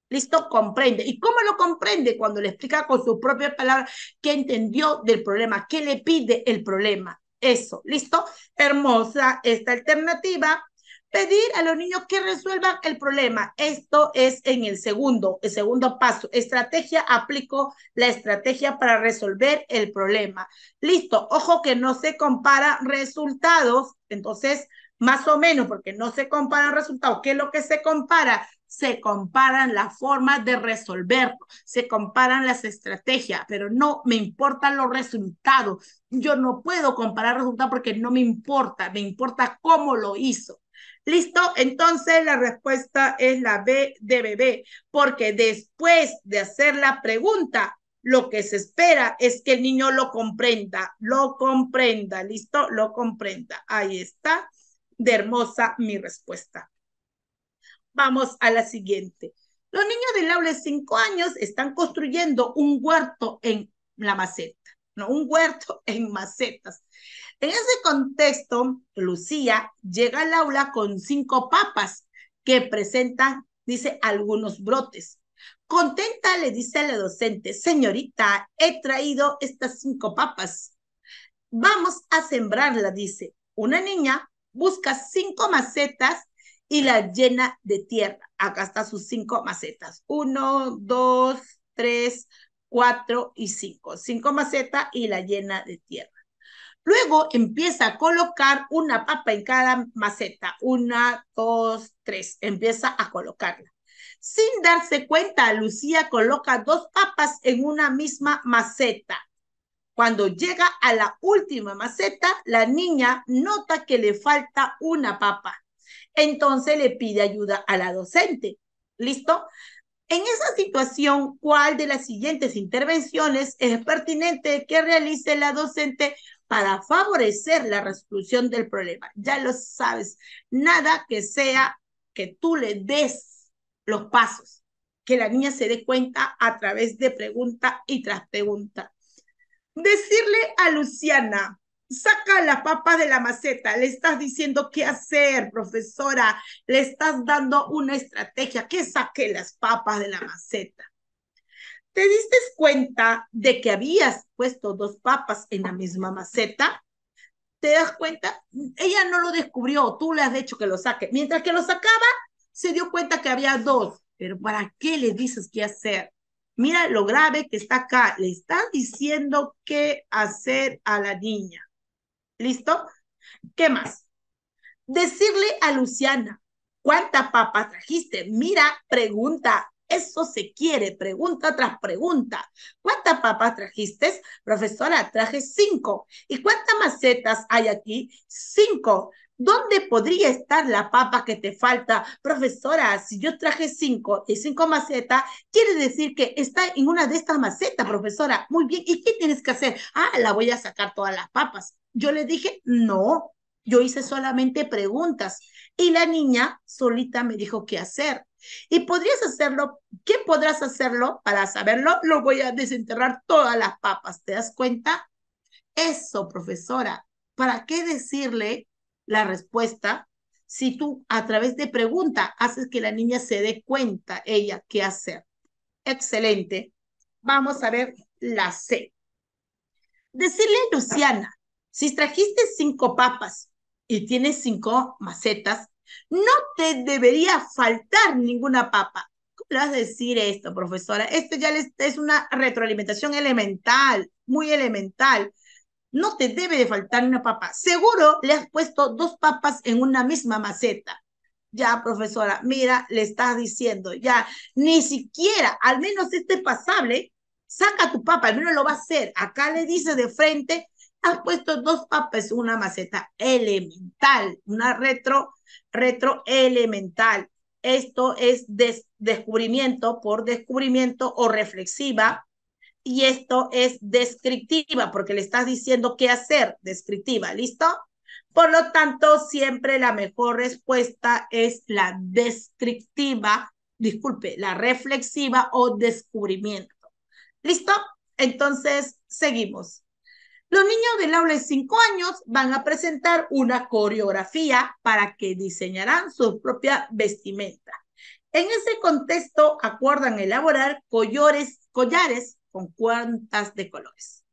¿Listo? Comprende. ¿Y cómo lo comprende? Cuando le explica con su propia palabra qué entendió del problema, qué le pide el problema. Eso, ¿listo? Hermosa esta alternativa. Pedir a los niños que resuelvan el problema. Esto es en el segundo, el segundo paso. Estrategia, aplico la estrategia para resolver el problema. Listo, ojo que no se compara resultados. Entonces, más o menos, porque no se comparan resultados. ¿Qué es lo que se compara? Se comparan las formas de resolver, se comparan las estrategias, pero no me importan los resultados. Yo no puedo comparar resultados porque no me importa, me importa cómo lo hizo. ¿Listo? Entonces la respuesta es la B de bebé, porque después de hacer la pregunta, lo que se espera es que el niño lo comprenda, lo comprenda, ¿listo? Lo comprenda. Ahí está de hermosa mi respuesta. Vamos a la siguiente. Los niños del aula de cinco años están construyendo un huerto en la maceta, no, un huerto en macetas. En ese contexto, Lucía llega al aula con cinco papas que presentan, dice, algunos brotes. Contenta le dice a la docente, señorita, he traído estas cinco papas. Vamos a sembrarla, dice. Una niña busca cinco macetas y la llena de tierra. Acá están sus cinco macetas. Uno, dos, tres, cuatro y cinco. Cinco macetas y la llena de tierra. Luego empieza a colocar una papa en cada maceta. Una, dos, tres. Empieza a colocarla. Sin darse cuenta, Lucía coloca dos papas en una misma maceta. Cuando llega a la última maceta, la niña nota que le falta una papa. Entonces le pide ayuda a la docente. ¿Listo? En esa situación, ¿cuál de las siguientes intervenciones es pertinente que realice la docente para favorecer la resolución del problema? Ya lo sabes, nada que sea que tú le des los pasos, que la niña se dé cuenta a través de pregunta y tras pregunta. Decirle a Luciana, saca las papas de la maceta, le estás diciendo qué hacer, profesora, le estás dando una estrategia, que saque las papas de la maceta. ¿Te diste cuenta de que habías puesto dos papas en la misma maceta? ¿Te das cuenta? Ella no lo descubrió, tú le has hecho que lo saque. Mientras que lo sacaba, se dio cuenta que había dos. Pero ¿para qué le dices qué hacer? Mira lo grave que está acá. Le está diciendo qué hacer a la niña. ¿Listo? ¿Qué más? Decirle a Luciana, ¿cuánta papas trajiste? Mira, pregunta. Eso se quiere, pregunta tras pregunta. ¿Cuántas papas trajiste? Profesora, traje cinco. ¿Y cuántas macetas hay aquí? Cinco. ¿Dónde podría estar la papa que te falta? Profesora, si yo traje cinco y cinco macetas, quiere decir que está en una de estas macetas, profesora. Muy bien, ¿y qué tienes que hacer? Ah, la voy a sacar todas las papas. Yo le dije, no, yo hice solamente preguntas y la niña solita me dijo qué hacer. Y podrías hacerlo, ¿qué podrás hacerlo? Para saberlo, lo voy a desenterrar todas las papas, ¿te das cuenta? Eso, profesora, ¿para qué decirle la respuesta, si tú a través de pregunta haces que la niña se dé cuenta ella qué hacer. Excelente. Vamos a ver la C. Decirle Luciana, si trajiste cinco papas y tienes cinco macetas, no te debería faltar ninguna papa. ¿Cómo le vas a decir esto, profesora? Esto ya es una retroalimentación elemental, muy elemental no te debe de faltar una papa. Seguro le has puesto dos papas en una misma maceta. Ya, profesora, mira, le estás diciendo, ya, ni siquiera, al menos este pasable, saca tu papa, al menos lo va a hacer. Acá le dice de frente, has puesto dos papas en una maceta elemental, una retro, retro elemental. Esto es descubrimiento por descubrimiento o reflexiva y esto es descriptiva porque le estás diciendo qué hacer, descriptiva, ¿listo? Por lo tanto, siempre la mejor respuesta es la descriptiva, disculpe, la reflexiva o descubrimiento. ¿Listo? Entonces, seguimos. Los niños del aula de cinco años van a presentar una coreografía para que diseñarán su propia vestimenta. En ese contexto, acuerdan elaborar collares, collares con cuantas de colores.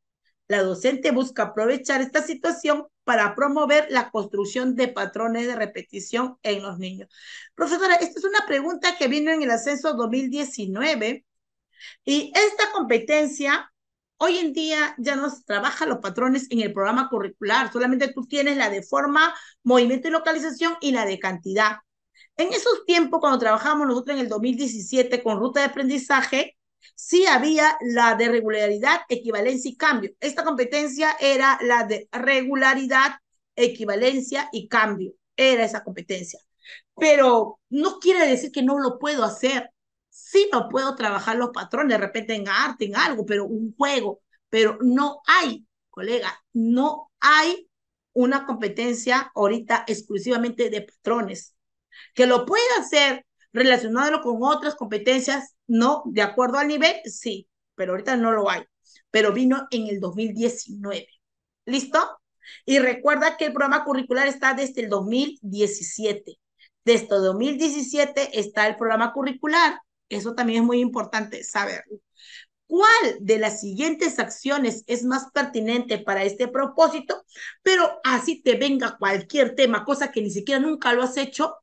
La docente busca aprovechar esta situación para promover la construcción de patrones de repetición en los niños. Profesora, esta es una pregunta que vino en el ascenso 2019 y esta competencia hoy en día ya no se trabaja los patrones en el programa curricular, solamente tú tienes la de forma, movimiento y localización y la de cantidad. En esos tiempos, cuando trabajamos nosotros en el 2017 con ruta de aprendizaje, sí había la de regularidad, equivalencia y cambio. Esta competencia era la de regularidad, equivalencia y cambio. Era esa competencia. Pero no quiere decir que no lo puedo hacer. Sí no puedo trabajar los patrones, de repente en arte, en algo, pero un juego. Pero no hay, colega, no hay una competencia ahorita exclusivamente de patrones. Que lo pueda hacer relacionándolo con otras competencias, ¿no? De acuerdo al nivel, sí, pero ahorita no lo hay. Pero vino en el 2019. ¿Listo? Y recuerda que el programa curricular está desde el 2017. Desde 2017 está el programa curricular. Eso también es muy importante saberlo. ¿Cuál de las siguientes acciones es más pertinente para este propósito? Pero así te venga cualquier tema, cosa que ni siquiera nunca lo has hecho,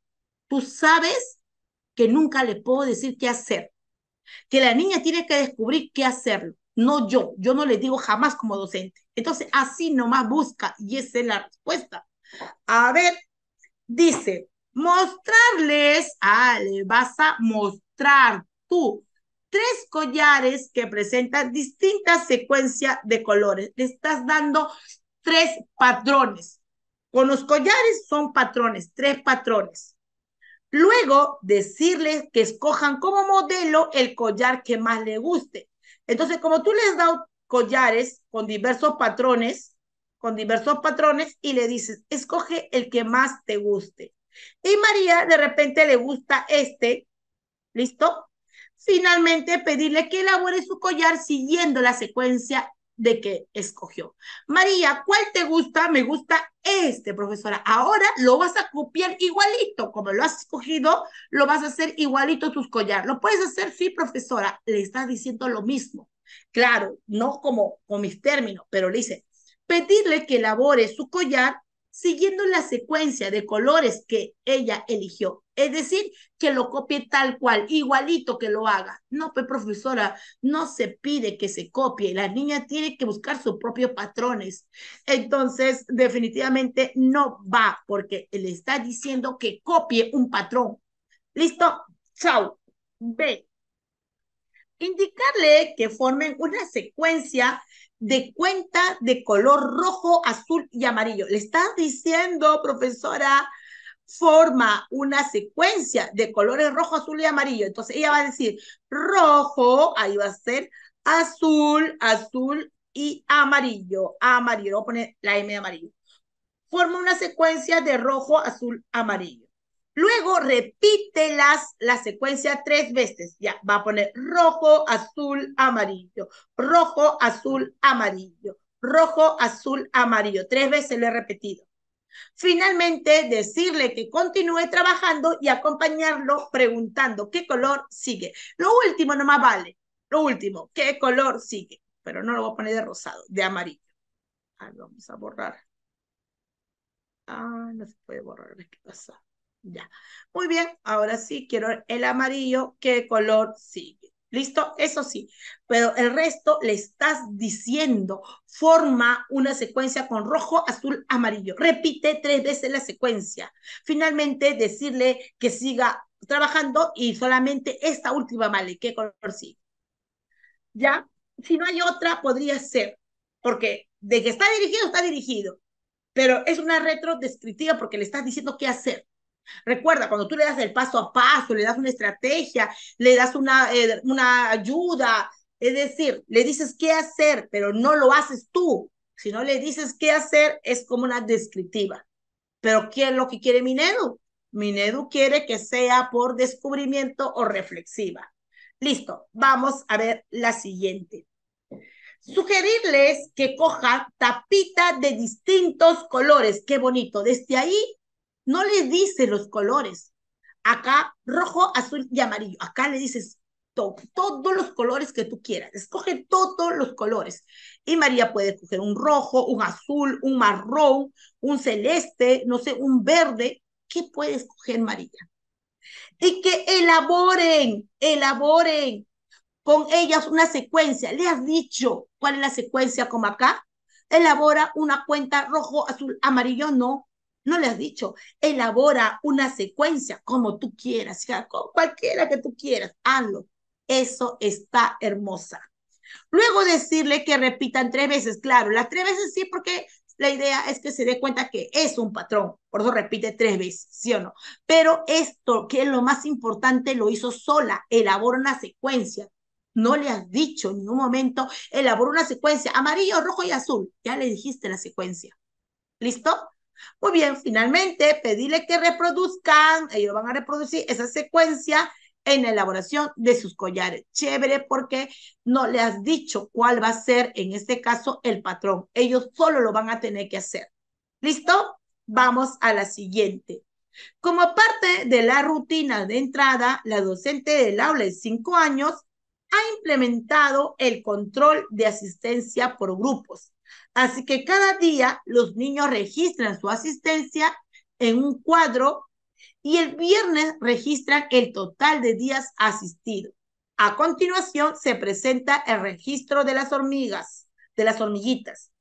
tú sabes que nunca le puedo decir qué hacer que la niña tiene que descubrir qué hacerlo, no yo, yo no le digo jamás como docente. Entonces, así nomás busca y esa es la respuesta. A ver, dice, mostrarles, ah, le vas a mostrar tú tres collares que presentan distintas secuencias de colores. Le estás dando tres patrones. Con los collares son patrones, tres patrones. Luego, decirles que escojan como modelo el collar que más le guste. Entonces, como tú les das collares con diversos patrones, con diversos patrones y le dices, escoge el que más te guste. Y María de repente le gusta este, ¿listo? Finalmente pedirle que elabore su collar siguiendo la secuencia de que escogió. María, ¿cuál te gusta? Me gusta este, profesora. Ahora lo vas a copiar igualito, como lo has escogido, lo vas a hacer igualito tus collar. ¿Lo puedes hacer? Sí, profesora. Le estás diciendo lo mismo. Claro, no como con mis términos, pero le dice, pedirle que elabore su collar siguiendo la secuencia de colores que ella eligió. Es decir, que lo copie tal cual, igualito que lo haga. No, pues profesora, no se pide que se copie. La niña tiene que buscar sus propios patrones. Entonces, definitivamente no va porque le está diciendo que copie un patrón. ¿Listo? Chao. B. Indicarle que formen una secuencia de cuenta de color rojo, azul y amarillo. Le estás diciendo, profesora, forma una secuencia de colores rojo, azul y amarillo. Entonces ella va a decir rojo, ahí va a ser azul, azul y amarillo, amarillo. Voy a poner la M de amarillo. Forma una secuencia de rojo, azul, amarillo. Luego repítelas la secuencia tres veces. Ya, va a poner rojo, azul, amarillo. Rojo, azul, amarillo. Rojo, azul, amarillo. Tres veces lo he repetido. Finalmente, decirle que continúe trabajando y acompañarlo preguntando qué color sigue. Lo último nomás vale. Lo último, qué color sigue. Pero no lo voy a poner de rosado, de amarillo. Ah, vamos a borrar. Ah, no se puede borrar. ¿Qué pasa? Ya. Muy bien, ahora sí quiero el amarillo, ¿qué color sigue? ¿Listo? Eso sí, pero el resto le estás diciendo, forma una secuencia con rojo, azul, amarillo. Repite tres veces la secuencia. Finalmente, decirle que siga trabajando y solamente esta última vale, ¿qué color sigue? ¿Ya? Si no hay otra, podría ser, porque de que está dirigido, está dirigido, pero es una retrodescriptiva porque le estás diciendo qué hacer. Recuerda, cuando tú le das el paso a paso, le das una estrategia, le das eh, una, ayuda, es decir, le dices qué hacer, pero no lo haces tú. Si no le dices qué hacer, es como una descriptiva. Pero ¿qué es lo que quiere Minedu? Minedu quiere que sea por descubrimiento o reflexiva. Listo, vamos a ver la siguiente. Sugerirles que coja tapita de distintos colores. Qué bonito. Desde ahí no le dice los colores. Acá rojo, azul y amarillo. Acá le dices todos los colores que tú quieras. Escoge todos los colores. Y María puede escoger un rojo, un azul, un marrón, un celeste, no sé, un verde. ¿Qué puede escoger María? Y que elaboren, elaboren con ellas una secuencia. Le has dicho cuál es la secuencia como acá. Elabora una cuenta rojo, azul, amarillo, no. No le has dicho, elabora una secuencia como tú quieras, Jacob, cualquiera que tú quieras, hazlo. Eso está hermosa. Luego decirle que repitan tres veces, claro, las tres veces sí, porque la idea es que se dé cuenta que es un patrón, por eso repite tres veces, ¿sí o no? Pero esto, que es lo más importante, lo hizo sola, elabora una secuencia. No le has dicho en ningún momento, elabora una secuencia, amarillo, rojo y azul. Ya le dijiste la secuencia. ¿Listo? Muy bien, finalmente, pedirle que reproduzcan, ellos van a reproducir esa secuencia en la elaboración de sus collares. Chévere porque no le has dicho cuál va a ser, en este caso, el patrón. Ellos solo lo van a tener que hacer. ¿Listo? Vamos a la siguiente. Como parte de la rutina de entrada, la docente del aula de cinco años ha implementado el control de asistencia por grupos Así que cada día los niños registran su asistencia en un cuadro y el viernes registran el total de días asistidos. A continuación se presenta el registro de las hormigas, de las hormiguitas.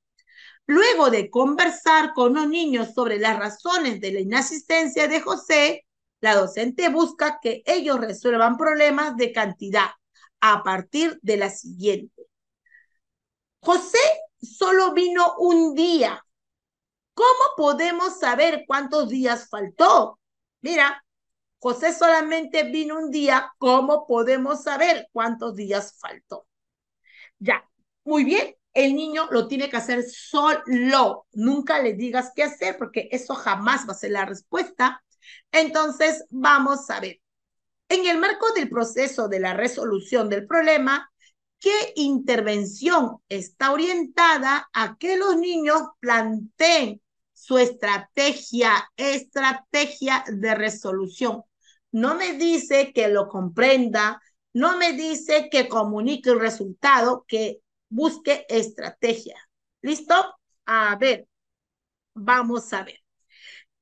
Luego de conversar con los niños sobre las razones de la inasistencia de José, la docente busca que ellos resuelvan problemas de cantidad a partir de la siguiente. José solo vino un día. ¿Cómo podemos saber cuántos días faltó? Mira, José solamente vino un día, ¿cómo podemos saber cuántos días faltó? Ya, muy bien, el niño lo tiene que hacer solo. Nunca le digas qué hacer porque eso jamás va a ser la respuesta. Entonces, vamos a ver. En el marco del proceso de la resolución del problema, qué intervención está orientada a que los niños planteen su estrategia, estrategia de resolución. No me dice que lo comprenda, no me dice que comunique el resultado, que busque estrategia. ¿Listo? A ver, vamos a ver.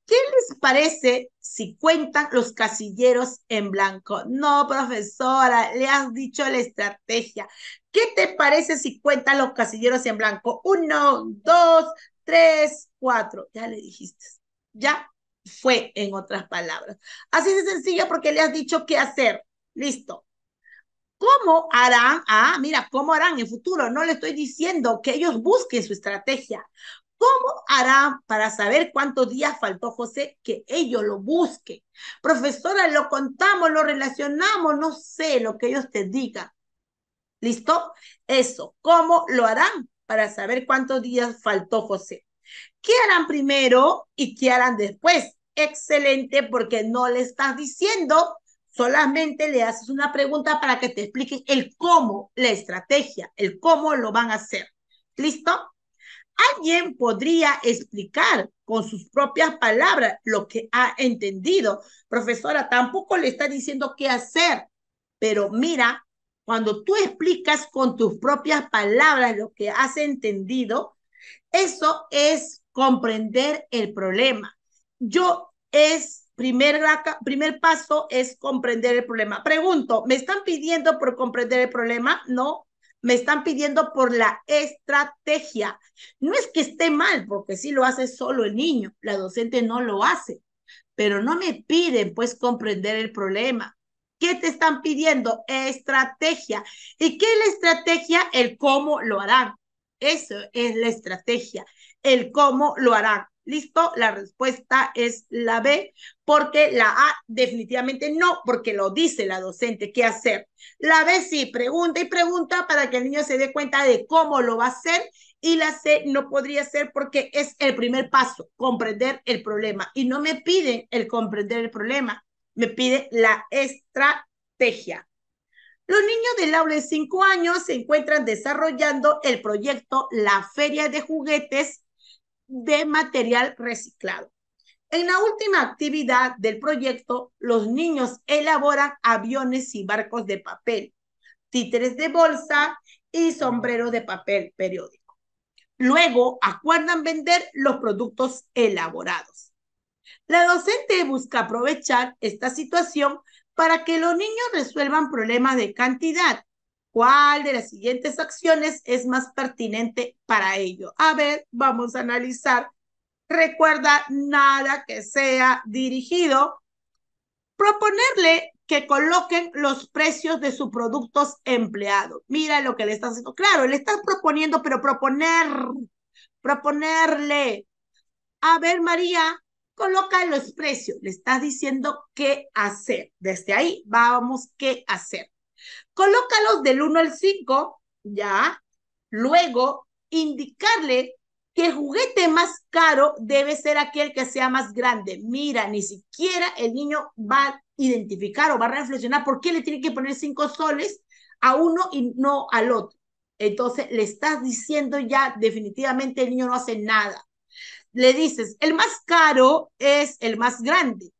¿Qué les parece si cuentan los casilleros en blanco? No, profesora, le has dicho la estrategia. ¿Qué te parece si cuentan los casilleros en blanco? Uno, dos, tres, cuatro. Ya le dijiste. Ya fue, en otras palabras. Así de sencillo porque le has dicho qué hacer. Listo. ¿Cómo harán? Ah, mira, ¿cómo harán en futuro? No le estoy diciendo que ellos busquen su estrategia. ¿Cómo harán para saber cuántos días faltó José? Que ellos lo busquen. Profesora, lo contamos, lo relacionamos, no sé lo que ellos te digan. ¿Listo? Eso, ¿cómo lo harán para saber cuántos días faltó José? ¿Qué harán primero y qué harán después? Excelente, porque no le estás diciendo, solamente le haces una pregunta para que te expliquen el cómo, la estrategia, el cómo lo van a hacer. ¿Listo? alguien podría explicar con sus propias palabras lo que ha entendido. Profesora, tampoco le está diciendo qué hacer, pero mira, cuando tú explicas con tus propias palabras lo que has entendido, eso es comprender el problema. Yo es primer, primer paso es comprender el problema. Pregunto, ¿me están pidiendo por comprender el problema? No, me están pidiendo por la estrategia. No es que esté mal, porque si sí lo hace solo el niño, la docente no lo hace, pero no me piden pues comprender el problema. ¿Qué te están pidiendo? Estrategia. ¿Y qué es la estrategia? El cómo lo harán. Eso es la estrategia, el cómo lo harán. ¿Listo? La respuesta es la B, porque la A definitivamente no, porque lo dice la docente qué hacer. La B sí, pregunta y pregunta para que el niño se dé cuenta de cómo lo va a hacer y la C no podría ser porque es el primer paso, comprender el problema. Y no me piden el comprender el problema, me pide la estrategia. Los niños del aula de 5 años se encuentran desarrollando el proyecto La Feria de Juguetes de material reciclado. En la última actividad del proyecto, los niños elaboran aviones y barcos de papel, títeres de bolsa y sombreros de papel periódico. Luego acuerdan vender los productos elaborados. La docente busca aprovechar esta situación para que los niños resuelvan problemas de cantidad cuál de las siguientes acciones es más pertinente para ello. A ver, vamos a analizar. Recuerda nada que sea dirigido. Proponerle que coloquen los precios de sus productos empleados. Mira lo que le estás haciendo. Claro, le estás proponiendo, pero proponer, proponerle. A ver, María, coloca los precios. Le estás diciendo qué hacer. Desde ahí vamos qué hacer. Colócalos del 1 al 5, ya. Luego, indicarle que el juguete más caro debe ser aquel que sea más grande. Mira, ni siquiera el niño va a identificar o va a reflexionar por qué le tiene que poner cinco soles a uno y no al otro. Entonces, le estás diciendo ya definitivamente el niño no hace nada. Le dices, el más caro es el más grande.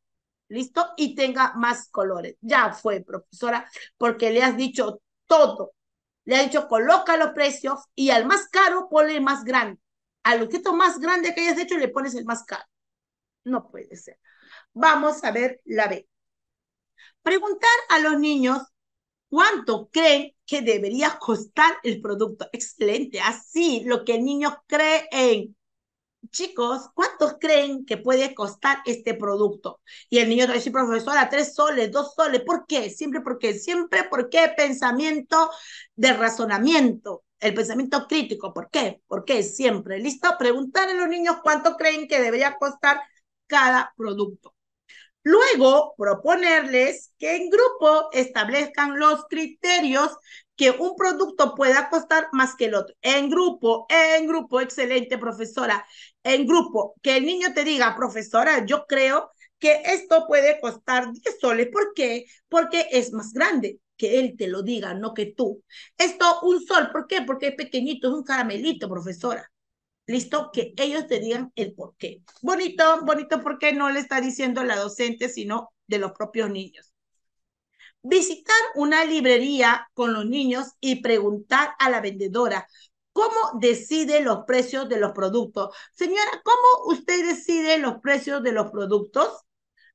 ¿Listo? Y tenga más colores. Ya fue, profesora, porque le has dicho todo. Le ha dicho, coloca los precios y al más caro pone el más grande. Al objeto más grande que hayas hecho le pones el más caro. No puede ser. Vamos a ver la B. Preguntar a los niños cuánto creen que debería costar el producto. Excelente. Así, lo que el niño cree en chicos, ¿cuántos creen que puede costar este producto? Y el niño te va a decir, profesora, tres soles, dos soles, ¿por qué? Siempre porque, siempre porque pensamiento de razonamiento, el pensamiento crítico, ¿por qué? ¿Por qué siempre? ¿Listo? Preguntar a los niños cuánto creen que debería costar cada producto. Luego, proponerles que en grupo establezcan los criterios que un producto pueda costar más que el otro. En grupo, en grupo, excelente profesora en grupo, que el niño te diga, profesora, yo creo que esto puede costar 10 soles. ¿Por qué? Porque es más grande. Que él te lo diga, no que tú. Esto un sol, ¿por qué? Porque es pequeñito, es un caramelito, profesora. ¿Listo? Que ellos te digan el por qué. Bonito, bonito porque no le está diciendo la docente, sino de los propios niños. Visitar una librería con los niños y preguntar a la vendedora, ¿Cómo decide los precios de los productos? Señora, ¿cómo usted decide los precios de los productos?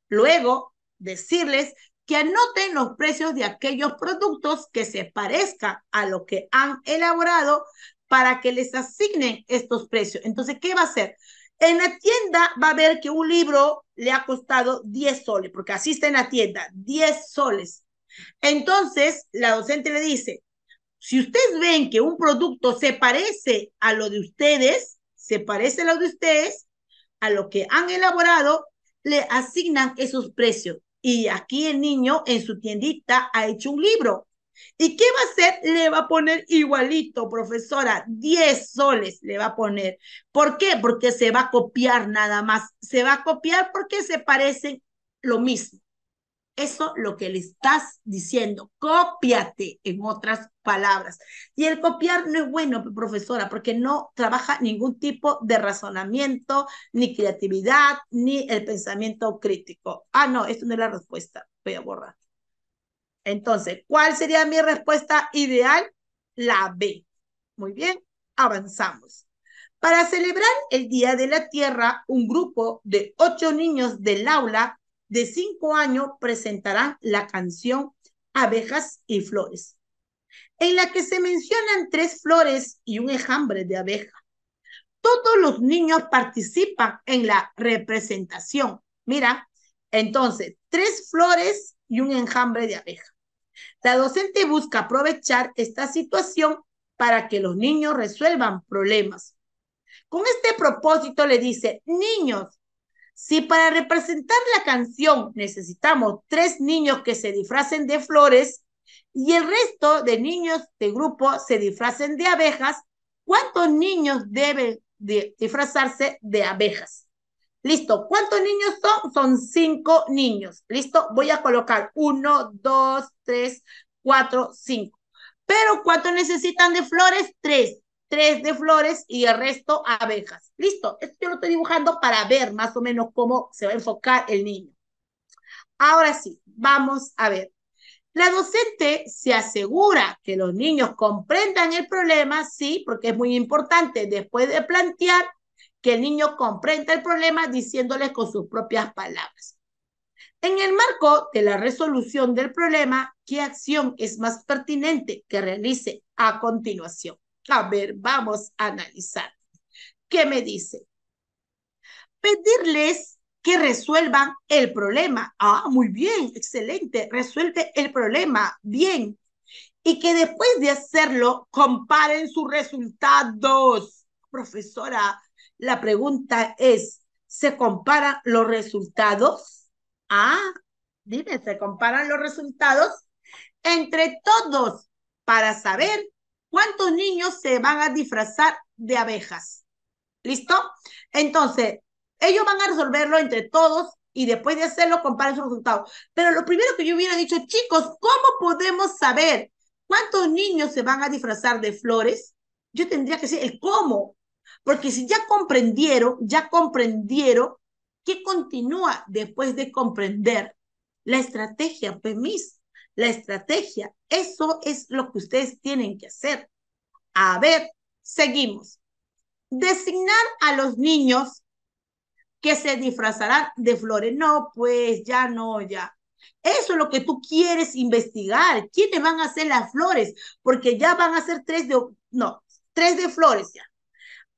Luego, decirles que anoten los precios de aquellos productos que se parezcan a lo que han elaborado para que les asignen estos precios. Entonces, ¿qué va a hacer? En la tienda va a ver que un libro le ha costado 10 soles, porque así está en la tienda, 10 soles. Entonces, la docente le dice, si ustedes ven que un producto se parece a lo de ustedes, se parece a lo de ustedes, a lo que han elaborado, le asignan esos precios. Y aquí el niño en su tiendita ha hecho un libro. ¿Y qué va a hacer? Le va a poner igualito, profesora, 10 soles le va a poner. ¿Por qué? Porque se va a copiar nada más. Se va a copiar porque se parecen lo mismo eso lo que le estás diciendo. Cópiate, en otras palabras. Y el copiar no es bueno, profesora, porque no trabaja ningún tipo de razonamiento, ni creatividad, ni el pensamiento crítico. Ah, no, esto no es la respuesta. Voy a borrar. Entonces, ¿cuál sería mi respuesta ideal? La B. Muy bien, avanzamos. Para celebrar el Día de la Tierra, un grupo de ocho niños del aula de cinco años presentarán la canción Abejas y Flores, en la que se mencionan tres flores y un enjambre de abeja. Todos los niños participan en la representación. Mira, entonces, tres flores y un enjambre de abeja. La docente busca aprovechar esta situación para que los niños resuelvan problemas. Con este propósito le dice, niños, si para representar la canción necesitamos tres niños que se disfracen de flores y el resto de niños de grupo se disfracen de abejas, ¿cuántos niños deben disfrazarse de abejas? Listo, ¿cuántos niños son? Son cinco niños. Listo, voy a colocar uno, dos, tres, cuatro, cinco. Pero ¿cuántos necesitan de flores? Tres tres de flores y el resto abejas. Listo, esto yo lo estoy dibujando para ver más o menos cómo se va a enfocar el niño. Ahora sí, vamos a ver. La docente se asegura que los niños comprendan el problema, sí, porque es muy importante después de plantear que el niño comprenda el problema diciéndoles con sus propias palabras. En el marco de la resolución del problema, ¿qué acción es más pertinente que realice a continuación? A ver, vamos a analizar. ¿Qué me dice? Pedirles que resuelvan el problema. Ah, muy bien, excelente. Resuelve el problema. Bien. Y que después de hacerlo, comparen sus resultados. Profesora, la pregunta es, ¿se comparan los resultados? Ah, dime, ¿se comparan los resultados? Entre todos para saber ¿Cuántos niños se van a disfrazar de abejas? ¿Listo? Entonces, ellos van a resolverlo entre todos y después de hacerlo comparen sus resultados. Pero lo primero que yo hubiera dicho, chicos, ¿cómo podemos saber cuántos niños se van a disfrazar de flores? Yo tendría que decir el cómo. Porque si ya comprendieron, ya comprendieron, ¿qué continúa después de comprender? La estrategia, PEMIS la estrategia. Eso es lo que ustedes tienen que hacer. A ver, seguimos. Designar a los niños que se disfrazarán de flores. No, pues ya no, ya. Eso es lo que tú quieres investigar. ¿Quiénes van a hacer las flores? Porque ya van a ser tres de, no, tres de flores ya.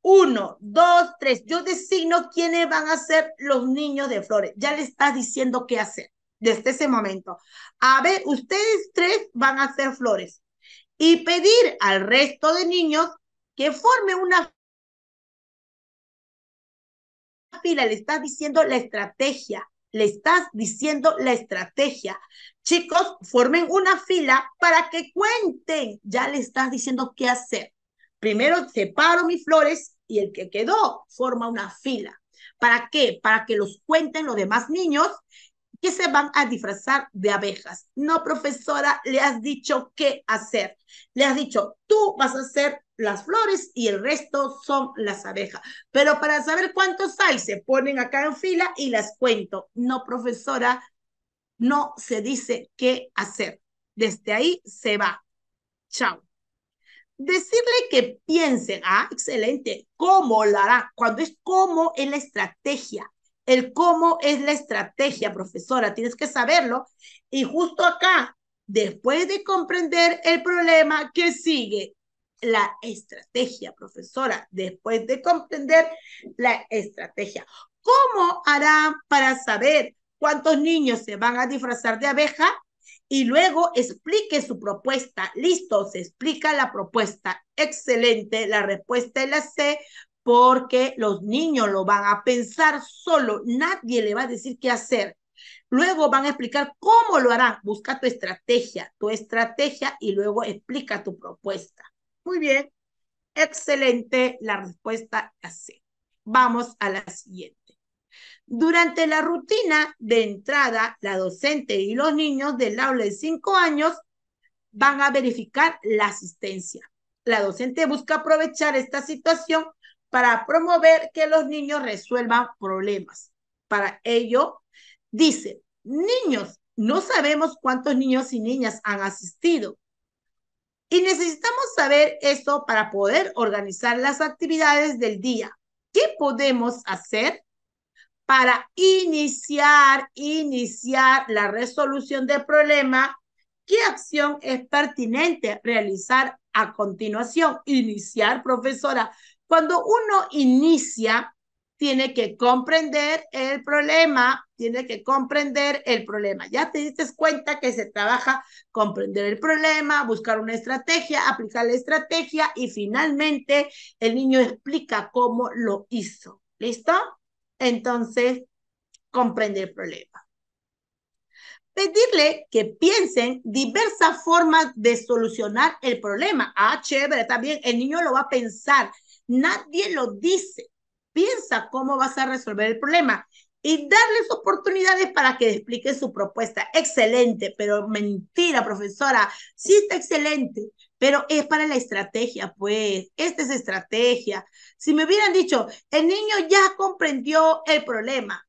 Uno, dos, tres. Yo designo quiénes van a ser los niños de flores. Ya le estás diciendo qué hacer desde ese momento. A ver, ustedes tres van a hacer flores y pedir al resto de niños que forme una fila. Le estás diciendo la estrategia. Le estás diciendo la estrategia. Chicos, formen una fila para que cuenten. Ya le estás diciendo qué hacer. Primero separo mis flores y el que quedó forma una fila. ¿Para qué? Para que los cuenten los demás niños que se van a disfrazar de abejas. No, profesora, le has dicho qué hacer. Le has dicho, tú vas a hacer las flores y el resto son las abejas. Pero para saber cuántos hay, se ponen acá en fila y las cuento. No, profesora, no se dice qué hacer. Desde ahí se va. Chao. Decirle que piensen, ah, excelente, cómo lo hará. Cuando es cómo en la estrategia, el cómo es la estrategia, profesora, tienes que saberlo. Y justo acá, después de comprender el problema, ¿qué sigue? La estrategia, profesora, después de comprender la estrategia. ¿Cómo hará para saber cuántos niños se van a disfrazar de abeja? y luego explique su propuesta. Listo, se explica la propuesta. Excelente, la respuesta es la C porque los niños lo van a pensar solo, nadie le va a decir qué hacer. Luego van a explicar cómo lo harán. Busca tu estrategia, tu estrategia y luego explica tu propuesta. Muy bien, excelente la respuesta C. Vamos a la siguiente. Durante la rutina de entrada, la docente y los niños del aula de 5 años van a verificar la asistencia. La docente busca aprovechar esta situación para promover que los niños resuelvan problemas. Para ello, dice, niños, no sabemos cuántos niños y niñas han asistido. Y necesitamos saber eso para poder organizar las actividades del día. ¿Qué podemos hacer para iniciar, iniciar la resolución del problema? ¿Qué acción es pertinente realizar a continuación? Iniciar, profesora. Cuando uno inicia, tiene que comprender el problema, tiene que comprender el problema. Ya te diste cuenta que se trabaja comprender el problema, buscar una estrategia, aplicar la estrategia y finalmente el niño explica cómo lo hizo. ¿Listo? Entonces, comprender el problema. Pedirle que piensen diversas formas de solucionar el problema. Ah, chévere, también el niño lo va a pensar Nadie lo dice. Piensa cómo vas a resolver el problema y darles oportunidades para que expliquen su propuesta. Excelente, pero mentira, profesora. Sí está excelente, pero es para la estrategia, pues. Esta es estrategia. Si me hubieran dicho, el niño ya comprendió el problema,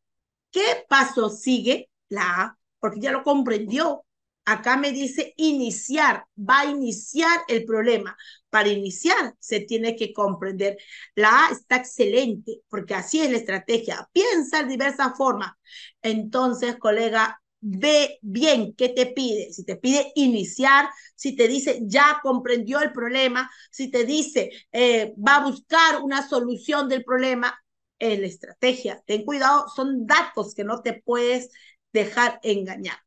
¿qué paso sigue? La A, porque ya lo comprendió. Acá me dice iniciar, va a iniciar el problema. Para iniciar se tiene que comprender. La A está excelente, porque así es la estrategia. Piensa de diversas formas. Entonces, colega, ve bien qué te pide. Si te pide iniciar, si te dice ya comprendió el problema, si te dice eh, va a buscar una solución del problema, es la estrategia. Ten cuidado, son datos que no te puedes dejar engañar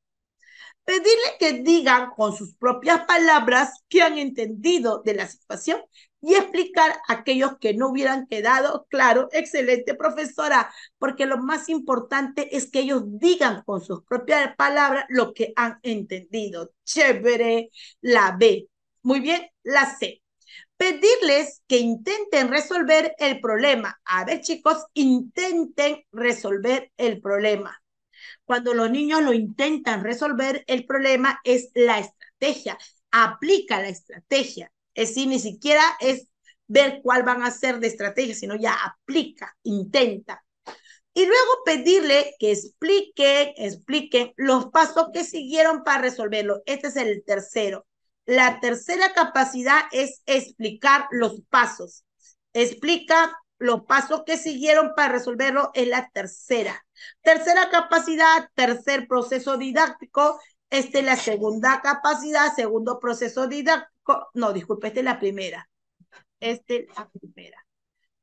pedirle que digan con sus propias palabras qué han entendido de la situación y explicar a aquellos que no hubieran quedado claro. Excelente profesora, porque lo más importante es que ellos digan con sus propias palabras lo que han entendido. Chévere, la B. Muy bien, la C. Pedirles que intenten resolver el problema. A ver, chicos, intenten resolver el problema cuando los niños lo intentan resolver, el problema es la estrategia. Aplica la estrategia. Es decir, ni siquiera es ver cuál van a ser de estrategia, sino ya aplica, intenta. Y luego pedirle que explique explique los pasos que siguieron para resolverlo. Este es el tercero. La tercera capacidad es explicar los pasos. Explica los pasos que siguieron para resolverlo es la tercera. Tercera capacidad, tercer proceso didáctico. Esta es la segunda capacidad, segundo proceso didáctico. No, disculpe, esta es la primera. Esta es la primera.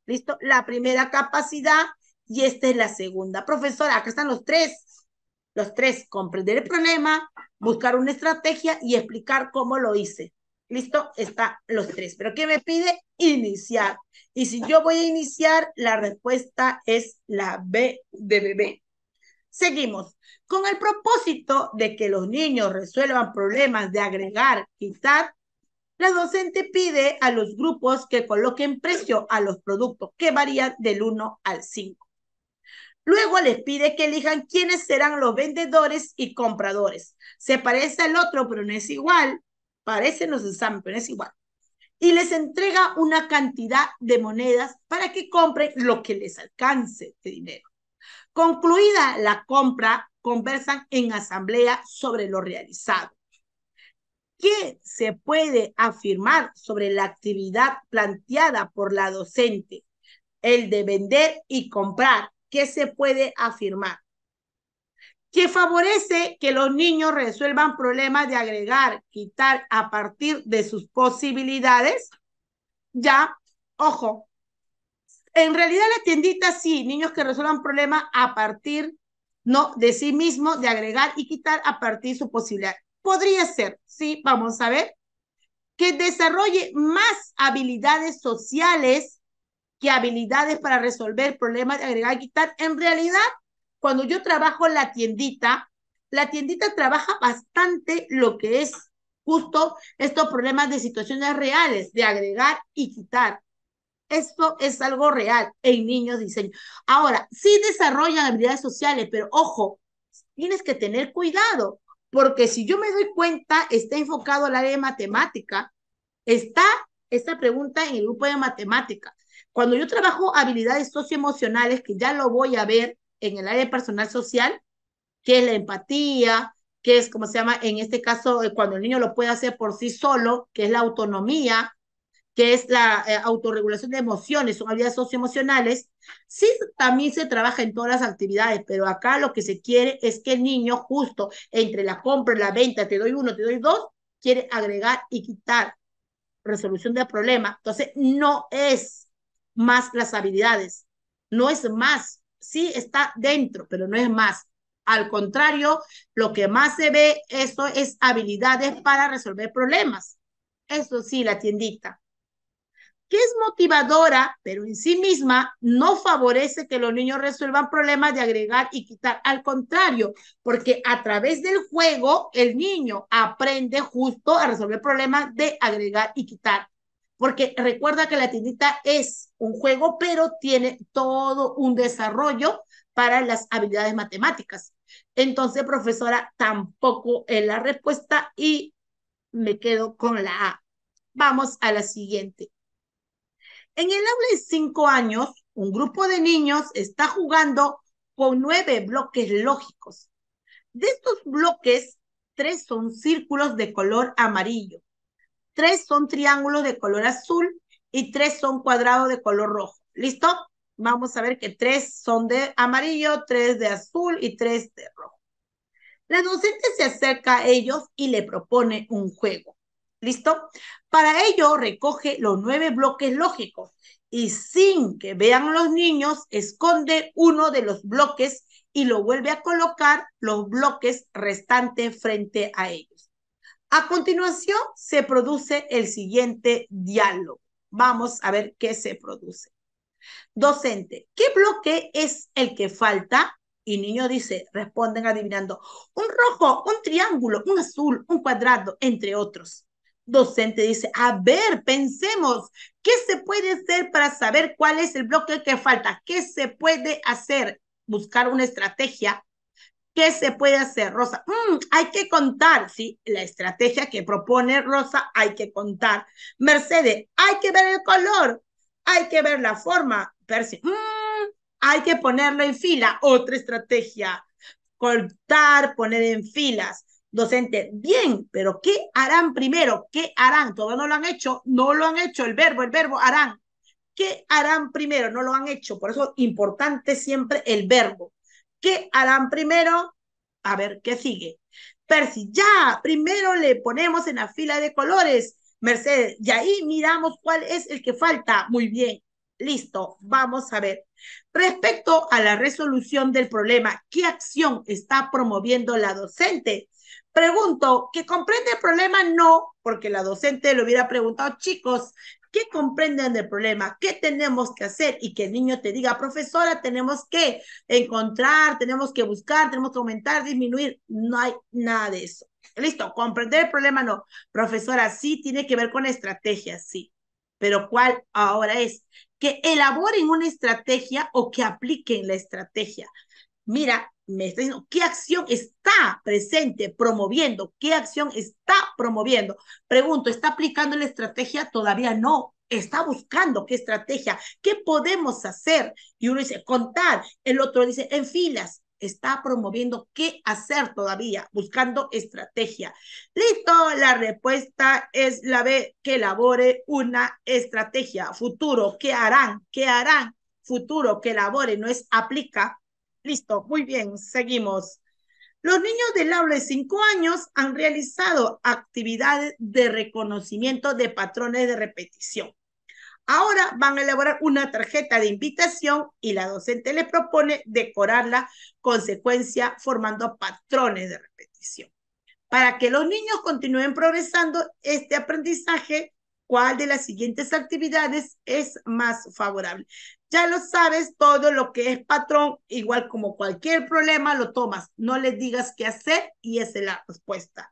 ¿Listo? La primera capacidad y esta es la segunda. Profesora, acá están los tres. Los tres, comprender el problema, buscar una estrategia y explicar cómo lo hice. Listo, están los tres. Pero ¿qué me pide? Iniciar. Y si yo voy a iniciar, la respuesta es la B de bebé. Seguimos. Con el propósito de que los niños resuelvan problemas de agregar, quitar, la docente pide a los grupos que coloquen precio a los productos que varían del 1 al 5. Luego les pide que elijan quiénes serán los vendedores y compradores. Se parece al otro, pero no es igual parecen los exámenes, pero es igual. Y les entrega una cantidad de monedas para que compren lo que les alcance de dinero. Concluida la compra, conversan en asamblea sobre lo realizado. ¿Qué se puede afirmar sobre la actividad planteada por la docente? El de vender y comprar. ¿Qué se puede afirmar? que favorece que los niños resuelvan problemas de agregar, quitar a partir de sus posibilidades. Ya, ojo, en realidad la tiendita sí, niños que resuelvan problemas a partir no de sí mismo, de agregar y quitar a partir de su posibilidad. Podría ser, sí, vamos a ver, que desarrolle más habilidades sociales que habilidades para resolver problemas de agregar y quitar. En realidad, cuando yo trabajo la tiendita, la tiendita trabaja bastante lo que es justo estos problemas de situaciones reales, de agregar y quitar. Esto es algo real en niños diseño. Ahora, sí desarrollan habilidades sociales, pero ojo, tienes que tener cuidado, porque si yo me doy cuenta, está enfocado al área de matemática, está esta pregunta en el grupo de matemática. Cuando yo trabajo habilidades socioemocionales, que ya lo voy a ver, en el área personal social, que es la empatía, que es, como se llama, en este caso, eh, cuando el niño lo puede hacer por sí solo, que es la autonomía, que es la eh, autorregulación de emociones, son habilidades socioemocionales, sí también se trabaja en todas las actividades, pero acá lo que se quiere es que el niño justo entre la compra y la venta, te doy uno, te doy dos, quiere agregar y quitar resolución del problema. Entonces, no es más las habilidades, no es más sí está dentro, pero no es más. Al contrario, lo que más se ve eso es habilidades para resolver problemas. Eso sí, la tiendita. Que es motivadora, pero en sí misma no favorece que los niños resuelvan problemas de agregar y quitar. Al contrario, porque a través del juego el niño aprende justo a resolver problemas de agregar y quitar porque recuerda que la tiendita es un juego, pero tiene todo un desarrollo para las habilidades matemáticas. Entonces, profesora, tampoco es la respuesta y me quedo con la A. Vamos a la siguiente. En el aula de cinco años, un grupo de niños está jugando con nueve bloques lógicos. De estos bloques, tres son círculos de color amarillo Tres son triángulos de color azul y tres son cuadrados de color rojo. ¿Listo? Vamos a ver que tres son de amarillo, tres de azul y tres de rojo. La docente se acerca a ellos y le propone un juego. ¿Listo? Para ello recoge los nueve bloques lógicos y sin que vean los niños, esconde uno de los bloques y lo vuelve a colocar los bloques restantes frente a ellos. A continuación se produce el siguiente diálogo. Vamos a ver qué se produce. Docente, ¿qué bloque es el que falta? Y niño dice, responden adivinando, un rojo, un triángulo, un azul, un cuadrado, entre otros. Docente dice, a ver, pensemos, ¿qué se puede hacer para saber cuál es el bloque que falta? ¿Qué se puede hacer? Buscar una estrategia ¿Qué se puede hacer, Rosa? Mm, hay que contar, ¿sí? La estrategia que propone Rosa, hay que contar. Mercedes, hay que ver el color, hay que ver la forma. Percy, mm, hay que ponerlo en fila. Otra estrategia, cortar, poner en filas. Docente, bien, pero ¿qué harán primero? ¿Qué harán? Todavía no lo han hecho, no lo han hecho. El verbo, el verbo, harán. ¿Qué harán primero? No lo han hecho. Por eso importante siempre el verbo. ¿Qué harán primero? A ver, ¿qué sigue? Percy, ya, primero le ponemos en la fila de colores, Mercedes, y ahí miramos cuál es el que falta. Muy bien, listo, vamos a ver. Respecto a la resolución del problema, ¿qué acción está promoviendo la docente? Pregunto, ¿que comprende el problema? No, porque la docente le hubiera preguntado, chicos, ¿qué comprenden del problema? ¿Qué tenemos que hacer? Y que el niño te diga, profesora, tenemos que encontrar, tenemos que buscar, tenemos que aumentar, disminuir. No hay nada de eso. Listo, comprender el problema no. Profesora, sí, tiene que ver con estrategias, sí. Pero ¿cuál ahora es? Que elaboren una estrategia o que apliquen la estrategia. Mira, me está diciendo qué acción está presente promoviendo, qué acción está promoviendo. Pregunto, ¿está aplicando la estrategia? Todavía no. Está buscando qué estrategia, qué podemos hacer. Y uno dice, contar. El otro dice, en filas. Está promoviendo qué hacer todavía, buscando estrategia. Listo, la respuesta es la B, que elabore una estrategia. Futuro, ¿qué harán? ¿Qué harán? Futuro, que elabore, no es aplica Listo, muy bien, seguimos. Los niños del aula de 5 años han realizado actividades de reconocimiento de patrones de repetición. Ahora van a elaborar una tarjeta de invitación y la docente les propone decorarla con secuencia formando patrones de repetición. Para que los niños continúen progresando, este aprendizaje cuál de las siguientes actividades es más favorable. Ya lo sabes, todo lo que es patrón, igual como cualquier problema, lo tomas. No le digas qué hacer y esa es la respuesta.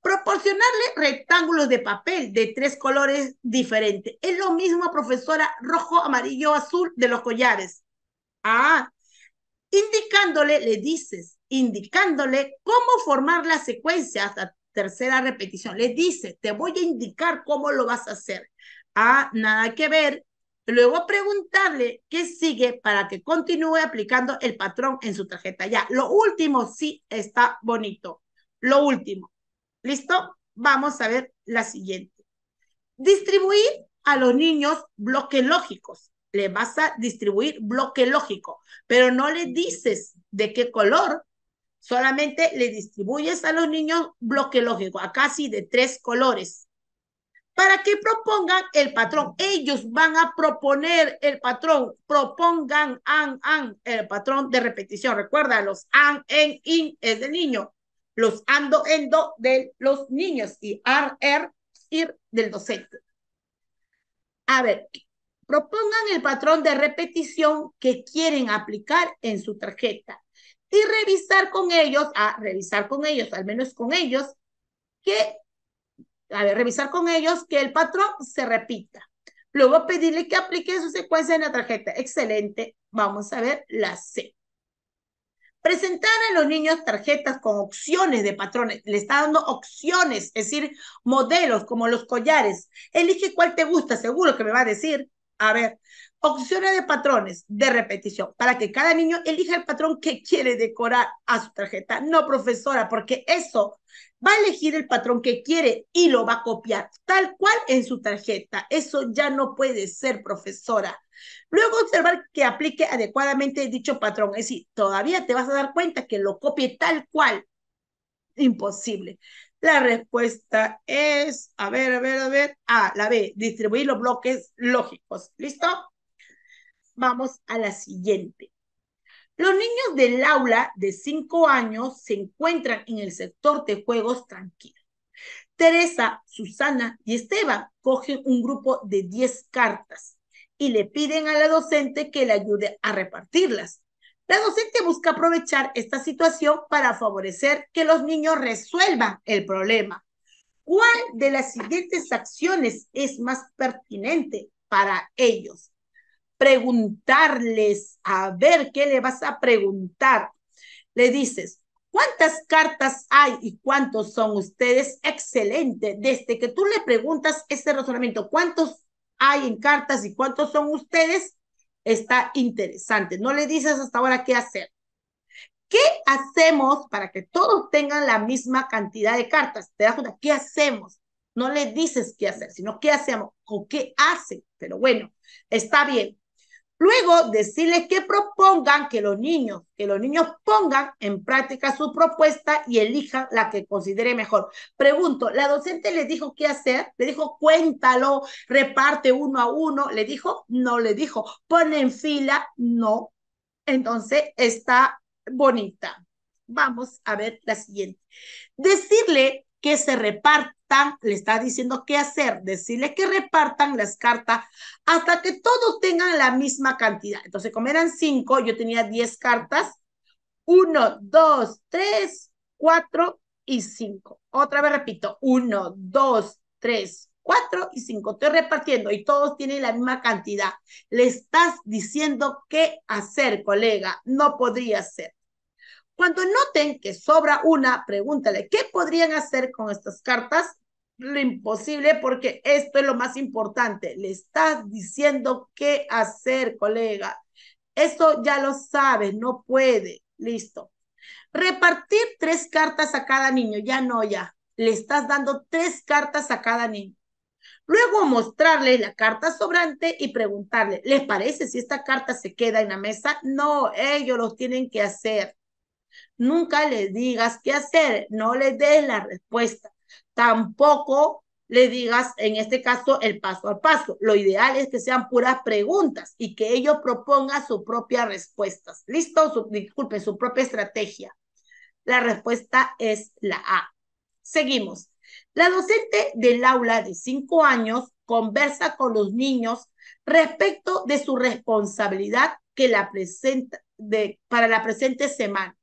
Proporcionarle rectángulos de papel de tres colores diferentes. Es lo mismo, profesora, rojo, amarillo, azul de los collares. Ah, indicándole, le dices, indicándole cómo formar la secuencia hasta tercera repetición, Le dice, te voy a indicar cómo lo vas a hacer. Ah, nada que ver. Luego preguntarle qué sigue para que continúe aplicando el patrón en su tarjeta. Ya, lo último sí está bonito. Lo último. ¿Listo? Vamos a ver la siguiente. Distribuir a los niños bloques lógicos. Le vas a distribuir bloque lógico, pero no le dices de qué color Solamente le distribuyes a los niños bloque lógico, a casi de tres colores, para que propongan el patrón. Ellos van a proponer el patrón, propongan an, an, el patrón de repetición. Recuerda, los an, en, in es del niño, los ando, endo de los niños y ar, er, ir del docente. A ver, propongan el patrón de repetición que quieren aplicar en su tarjeta y revisar con ellos, a revisar con ellos, al menos con ellos, que, revisar con ellos que el patrón se repita. Luego pedirle que aplique su secuencia en la tarjeta. Excelente. Vamos a ver la C. Presentar a los niños tarjetas con opciones de patrones. Le está dando opciones, es decir, modelos como los collares. Elige cuál te gusta, seguro que me va a decir. A ver, opciones de patrones de repetición para que cada niño elija el patrón que quiere decorar a su tarjeta. No, profesora, porque eso va a elegir el patrón que quiere y lo va a copiar tal cual en su tarjeta. Eso ya no puede ser, profesora. Luego observar que aplique adecuadamente dicho patrón. Es decir, todavía te vas a dar cuenta que lo copie tal cual. Imposible. La respuesta es, a ver, a ver, a ver. A, ah, la B, distribuir los bloques lógicos. ¿Listo? Vamos a la siguiente. Los niños del aula de 5 años se encuentran en el sector de juegos tranquilos. Teresa, Susana y Esteban cogen un grupo de 10 cartas y le piden a la docente que le ayude a repartirlas. La docente busca aprovechar esta situación para favorecer que los niños resuelvan el problema. ¿Cuál de las siguientes acciones es más pertinente para ellos? preguntarles, a ver qué le vas a preguntar. Le dices, ¿Cuántas cartas hay y cuántos son ustedes? Excelente. Desde que tú le preguntas este razonamiento, ¿cuántos hay en cartas y cuántos son ustedes? Está interesante. No le dices hasta ahora qué hacer. ¿Qué hacemos para que todos tengan la misma cantidad de cartas? ¿Te das cuenta? ¿Qué hacemos? No le dices qué hacer, sino qué hacemos o qué hace. Pero bueno, está bien. Luego, decirles que propongan que los niños, que los niños pongan en práctica su propuesta y elijan la que considere mejor. Pregunto, ¿la docente le dijo qué hacer? ¿Le dijo cuéntalo, reparte uno a uno? ¿Le dijo? No le dijo. ¿Pone en fila? No. Entonces, está bonita. Vamos a ver la siguiente. Decirle que se repartan, le estás diciendo qué hacer, decirle que repartan las cartas hasta que todos tengan la misma cantidad. Entonces, como eran cinco, yo tenía diez cartas. Uno, dos, tres, cuatro y cinco. Otra vez repito, uno, dos, tres, cuatro y cinco. Estoy repartiendo y todos tienen la misma cantidad. Le estás diciendo qué hacer, colega. No podría ser. Cuando noten que sobra una, pregúntale, ¿qué podrían hacer con estas cartas? Lo imposible, porque esto es lo más importante. Le estás diciendo qué hacer, colega. Eso ya lo sabes, no puede. Listo. Repartir tres cartas a cada niño, ya no, ya. Le estás dando tres cartas a cada niño. Luego mostrarle la carta sobrante y preguntarle, ¿les parece si esta carta se queda en la mesa? No, ellos los tienen que hacer. Nunca le digas qué hacer, no les des la respuesta. Tampoco le digas, en este caso, el paso a paso. Lo ideal es que sean puras preguntas y que ellos propongan sus propias respuestas. ¿Listo? Disculpe, su propia estrategia. La respuesta es la A. Seguimos. La docente del aula de cinco años conversa con los niños respecto de su responsabilidad que la presenta de, para la presente semana.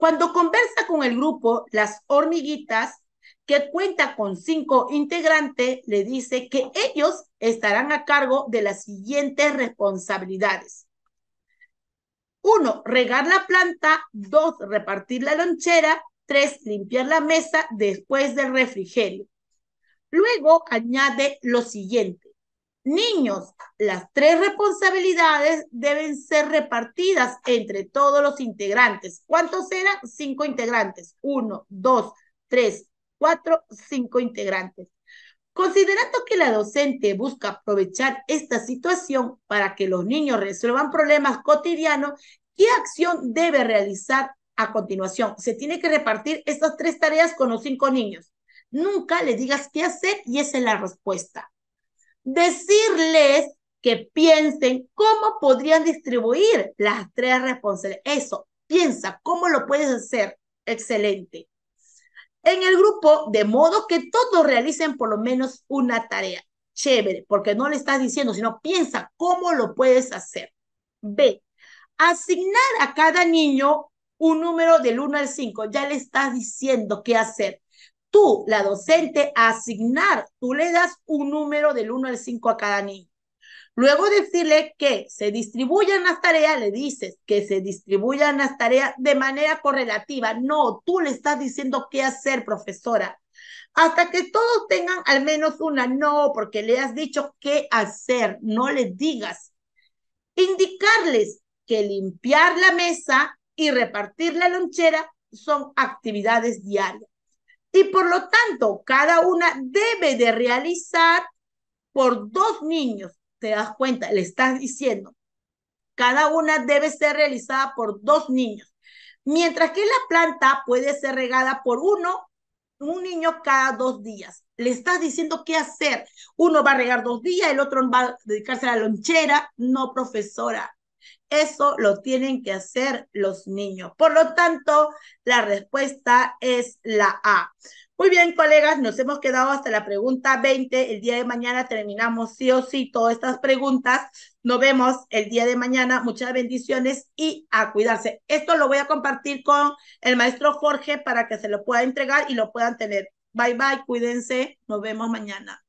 Cuando conversa con el grupo, las hormiguitas, que cuenta con cinco integrantes, le dice que ellos estarán a cargo de las siguientes responsabilidades. Uno, regar la planta. Dos, repartir la lonchera. Tres, limpiar la mesa después del refrigerio. Luego añade lo siguiente. Niños, las tres responsabilidades deben ser repartidas entre todos los integrantes. ¿Cuántos eran? Cinco integrantes. Uno, dos, tres, cuatro, cinco integrantes. Considerando que la docente busca aprovechar esta situación para que los niños resuelvan problemas cotidianos, ¿qué acción debe realizar a continuación? Se tiene que repartir estas tres tareas con los cinco niños. Nunca le digas qué hacer y esa es la respuesta decirles que piensen cómo podrían distribuir las tres responsabilidades. Eso, piensa cómo lo puedes hacer. Excelente. En el grupo, de modo que todos realicen por lo menos una tarea. Chévere, porque no le estás diciendo, sino piensa cómo lo puedes hacer. B, asignar a cada niño un número del 1 al 5. Ya le estás diciendo qué hacer tú, la docente, asignar. Tú le das un número del 1 al 5 a cada niño. Luego decirle que se distribuyan las tareas, le dices que se distribuyan las tareas de manera correlativa. No, tú le estás diciendo qué hacer, profesora. Hasta que todos tengan al menos una, no, porque le has dicho qué hacer, no le digas. Indicarles que limpiar la mesa y repartir la lonchera son actividades diarias. Y por lo tanto, cada una debe de realizar por dos niños. ¿Te das cuenta? Le estás diciendo, cada una debe ser realizada por dos niños. Mientras que la planta puede ser regada por uno, un niño cada dos días. Le estás diciendo qué hacer. Uno va a regar dos días, el otro va a dedicarse a la lonchera. No, profesora, eso lo tienen que hacer los niños. Por lo tanto, la respuesta es la A. Muy bien, colegas, nos hemos quedado hasta la pregunta 20. El día de mañana terminamos sí o sí todas estas preguntas. Nos vemos el día de mañana. Muchas bendiciones y a cuidarse. Esto lo voy a compartir con el maestro Jorge para que se lo pueda entregar y lo puedan tener. Bye bye, cuídense. Nos vemos mañana.